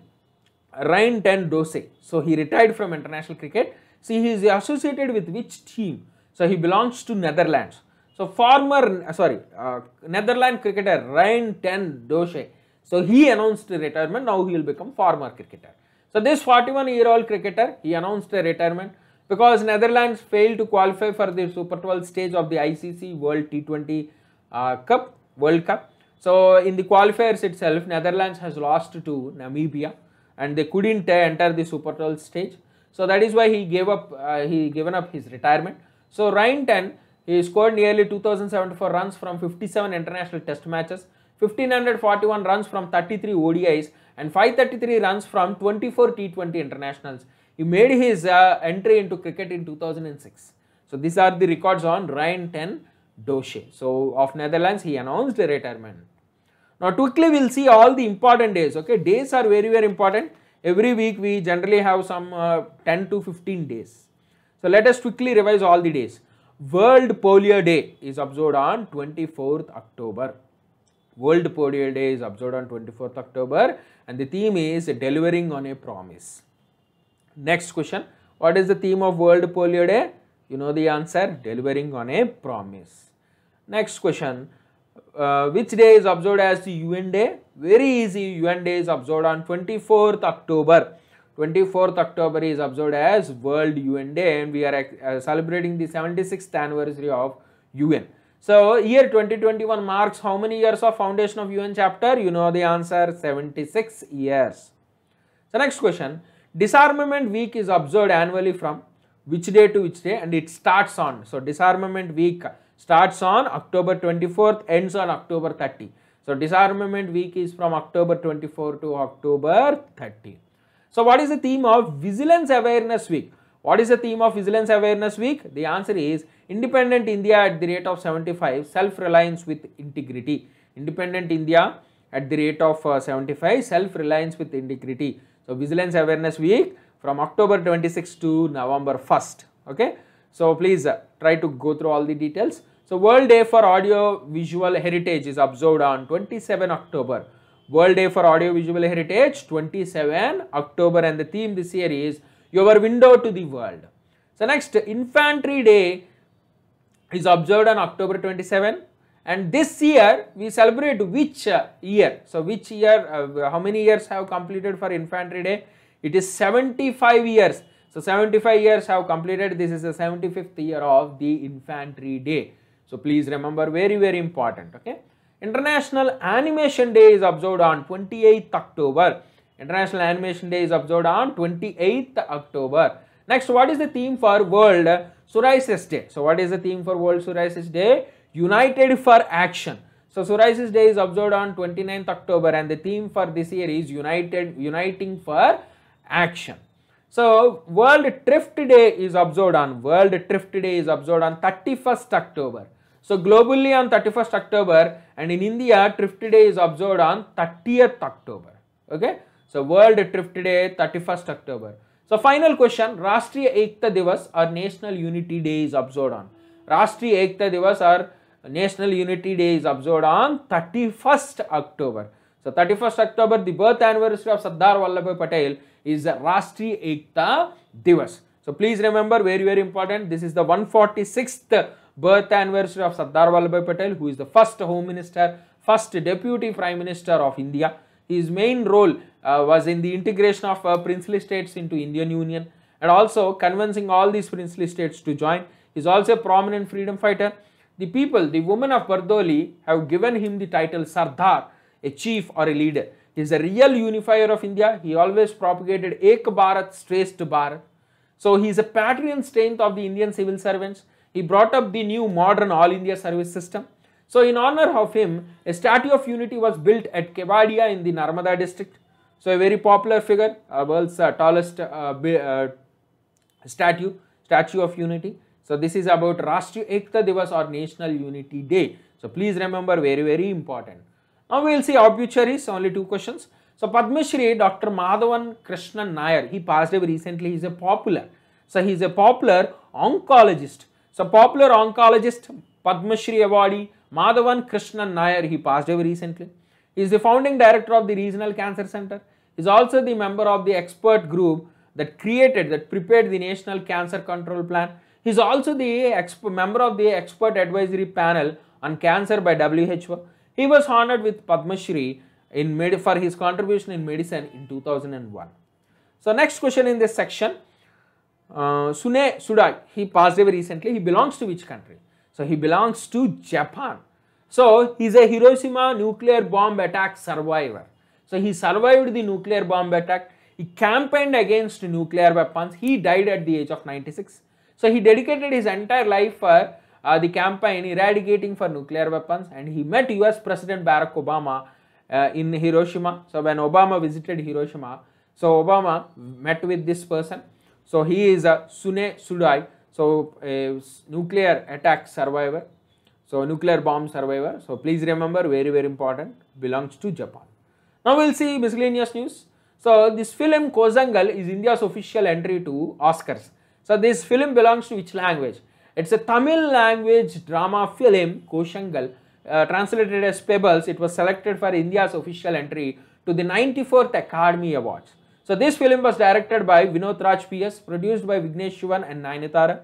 Ryan 10 Dose. So he retired from international cricket. See, he is associated with which team? So he belongs to Netherlands. So former, uh, sorry, uh, Netherlands cricketer Ryan ten Doche. So he announced retirement. Now he will become former cricketer. So this 41-year-old cricketer, he announced retirement because Netherlands failed to qualify for the Super 12 stage of the ICC World T20 uh, Cup, World Cup. So in the qualifiers itself, Netherlands has lost to Namibia and they couldn't enter the Super 12 stage. So that is why he gave up, uh, he given up his retirement. So Ryan 10 he scored nearly 2074 runs from 57 international test matches, 1541 runs from 33 ODIs and 533 runs from 24 T20 internationals. He made his uh, entry into cricket in 2006. So these are the records on Ryan 10 Doche. So of Netherlands he announced retirement. Now quickly we'll see all the important days. Okay, days are very very important. Every week we generally have some uh, 10 to 15 days. So let us quickly revise all the days. World Polio Day is observed on 24th October. World Polio Day is observed on 24th October and the theme is delivering on a promise. Next question, what is the theme of World Polio Day? You know the answer, delivering on a promise. Next question, uh, which day is observed as the UN Day? Very easy, UN Day is observed on 24th October. 24th October is observed as World UN Day and we are uh, celebrating the 76th anniversary of UN. So year 2021 marks how many years of foundation of UN chapter? You know the answer 76 years. So next question, disarmament week is observed annually from which day to which day and it starts on. So disarmament week starts on October 24th, ends on October 30. So disarmament week is from October 24 to October 30. So what is the theme of Vigilance Awareness Week? What is the theme of Vigilance Awareness Week? The answer is Independent India at the rate of 75, Self-Reliance with Integrity. Independent India at the rate of uh, 75, Self-Reliance with Integrity. So Vigilance Awareness Week from October 26 to November 1st. Okay. So please uh, try to go through all the details. So World Day for Audio Visual Heritage is observed on 27 October. World Day for Audiovisual Heritage 27 October and the theme this year is Your Window to the World. So next Infantry Day is observed on October 27 and this year we celebrate which uh, year. So which year, uh, how many years have completed for Infantry Day? It is 75 years. So 75 years have completed. This is the 75th year of the Infantry Day. So please remember very very important okay. International Animation Day is observed on 28th October. International Animation Day is observed on 28th October. Next, what is the theme for World Psoriasis Day? So, what is the theme for World Psoriasis Day? United for Action. So, Psoriasis Day is observed on 29th October and the theme for this year is United, Uniting for Action. So, World Thrift Day is observed on, World Thrift Day is observed on 31st October. So globally on 31st October and in India Thrift Day is observed on 30th October. Okay. So World Thrift Day 31st October. So final question Rashtriya Ekta Divas or National Unity Day is observed on. Rashtriya Ekta Divas or National Unity Day is observed on 31st October. So 31st October the birth anniversary of Sardar Vallabhbhai Patel is Rashtriya Ekta Divas. So please remember very very important this is the 146th birth anniversary of Sardar Vallabhai Patel, who is the first Home Minister, first Deputy Prime Minister of India. His main role uh, was in the integration of uh, princely states into Indian Union and also convincing all these princely states to join. He is also a prominent freedom fighter. The people, the women of Bardoli have given him the title Sardar, a chief or a leader. He is a real unifier of India. He always propagated Ek Bharat, Stressed Bharat. So he is a patron saint of the Indian civil servants he brought up the new modern All India service system. So in honor of him, a statue of unity was built at Kevadia in the Narmada district. So a very popular figure, uh, world's uh, tallest uh, uh statue, statue of unity. So this is about Rashtriya Ekta Divas or National Unity Day. So please remember very very important. Now we will see obituaries, only two questions. So Padma Shri Dr. Madhavan Krishnan Nair, he passed away recently, he is a popular. So he is a popular oncologist so popular oncologist Padma Shri awardee Madhavan Krishnan Nair, he passed away recently. He is the founding director of the Regional Cancer Center. He is also the member of the expert group that created, that prepared the National Cancer Control Plan. He is also the member of the expert advisory panel on cancer by WHO. He was honored with Padma Shri in for his contribution in medicine in 2001. So next question in this section Sune Sudai, he passed away recently. He belongs to which country? So he belongs to Japan. So he's a Hiroshima nuclear bomb attack survivor. So he survived the nuclear bomb attack. He campaigned against nuclear weapons. He died at the age of 96. So he dedicated his entire life for uh, the campaign eradicating for nuclear weapons and he met US President Barack Obama uh, in Hiroshima. So when Obama visited Hiroshima, so Obama met with this person so he is a Sune Sudai, so a nuclear attack survivor, so nuclear bomb survivor. So please remember, very very important, belongs to Japan. Now we'll see miscellaneous news. So this film Kozangal is India's official entry to Oscars. So this film belongs to which language? It's a Tamil language drama film Kozangal. Uh, translated as Pebbles, it was selected for India's official entry to the 94th Academy Awards. So this film was directed by Vinod Raj P.S., produced by Vignesh Shivan and Nainathara.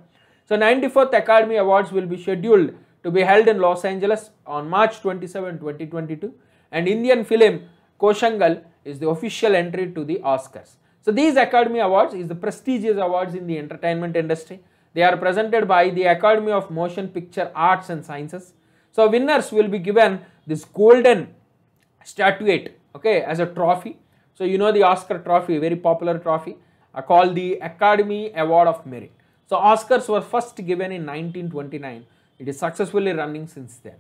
So 94th Academy Awards will be scheduled to be held in Los Angeles on March 27, 2022 and Indian film Koshangal is the official entry to the Oscars. So these Academy Awards is the prestigious awards in the entertainment industry. They are presented by the Academy of Motion Picture Arts and Sciences. So winners will be given this golden statuette okay as a trophy so you know the Oscar trophy, very popular trophy uh, called the Academy Award of Merit. So Oscars were first given in 1929. It is successfully running since then.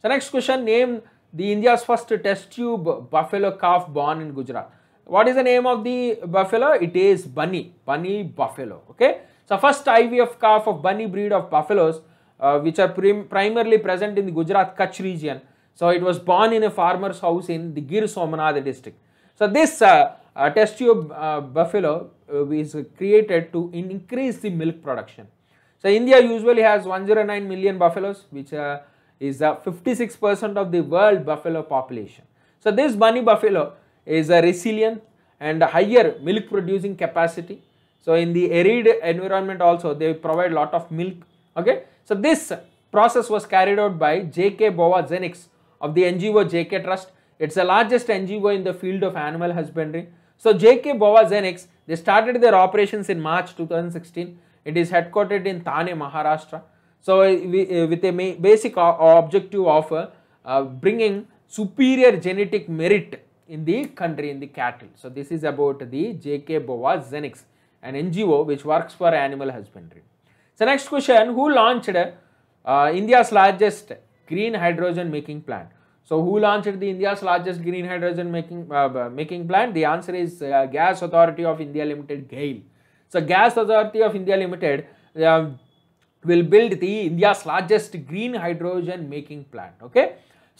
So next question, name the India's first test tube buffalo calf born in Gujarat. What is the name of the buffalo? It is bunny, bunny buffalo, okay. So first IVF calf of bunny breed of buffaloes uh, which are prim primarily present in the Gujarat Kutch region. So it was born in a farmer's house in the Gir Somanath district. So this uh, uh, test tube uh, buffalo is created to increase the milk production. So India usually has 109 million buffaloes which is 56% of the world buffalo population. So this bunny buffalo is a resilient and higher milk producing capacity. So in the arid environment also they provide lot of milk. Okay. So this process was carried out by J.K. Bova Zenix of the NGO J.K. Trust it's the largest NGO in the field of animal husbandry. So JK Boa Zenix, they started their operations in March 2016. It is headquartered in Thane, Maharashtra. So uh, uh, with a basic objective of uh, bringing superior genetic merit in the country, in the cattle. So this is about the JK Boa Zenix, an NGO which works for animal husbandry. So next question, who launched India's largest green hydrogen making plant? So who launched the India's largest green hydrogen making uh, making plant? The answer is uh, Gas Authority of India Limited, GAIL. So Gas Authority of India Limited uh, will build the India's largest green hydrogen making plant. Okay.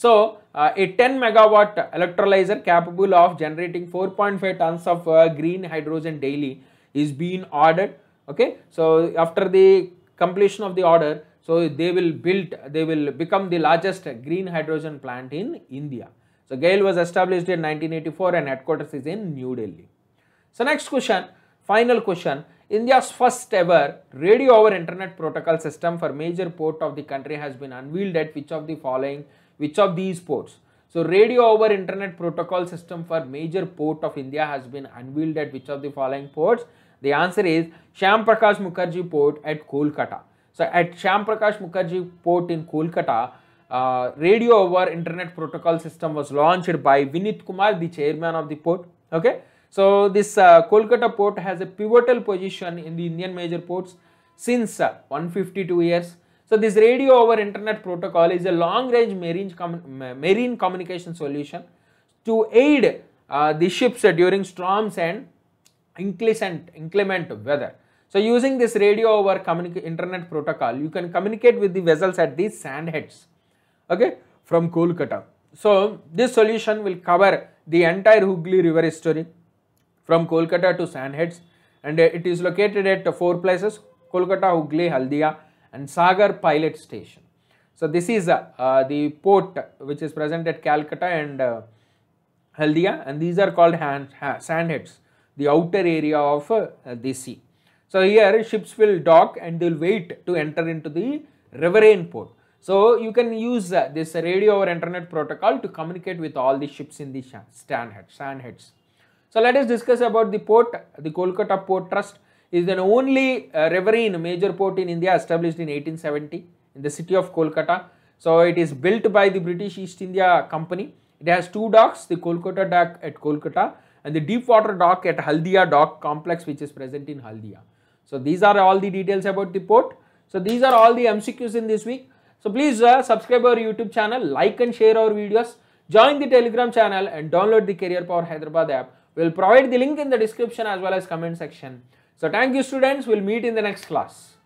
So uh, a 10 megawatt electrolyzer capable of generating 4.5 tons of uh, green hydrogen daily is being ordered. Okay. So after the completion of the order, so they will build, they will become the largest green hydrogen plant in India. So GAIL was established in 1984 and headquarters is in New Delhi. So next question, final question. India's first ever radio over internet protocol system for major port of the country has been unveiled at which of the following, which of these ports? So radio over internet protocol system for major port of India has been unveiled at which of the following ports? The answer is Shyam Prakash Mukherjee port at Kolkata. So at Sham Prakash Mukherjee Port in Kolkata, uh, radio over internet protocol system was launched by Vinit Kumar, the chairman of the port. Okay, so this uh, Kolkata port has a pivotal position in the Indian major ports since uh, 152 years. So this radio over internet protocol is a long-range marine com marine communication solution to aid uh, the ships during storms and inclement inclement weather. So using this radio over internet protocol, you can communicate with the vessels at these sand heads, okay, from Kolkata. So this solution will cover the entire Hooghly river history from Kolkata to Sandheads and uh, it is located at four places Kolkata, Hooghly, Haldia and Sagar Pilot Station. So this is uh, uh the port which is present at Calcutta and uh, Haldia and these are called hand, ha, sandheads, the outer area of uh, the sea. So here ships will dock and they will wait to enter into the riverine port. So you can use uh, this radio or internet protocol to communicate with all the ships in the stand heads. So let us discuss about the port. The Kolkata Port Trust is the only uh, riverine major port in India established in 1870 in the city of Kolkata. So it is built by the British East India Company. It has two docks, the Kolkata dock at Kolkata and the deep water dock at Haldia dock complex which is present in Haldia. So these are all the details about the port. So these are all the MCQs in this week. So please uh, subscribe our YouTube channel, like and share our videos, join the Telegram channel and download the Career Power Hyderabad app. We'll provide the link in the description as well as comment section. So thank you students. We'll meet in the next class.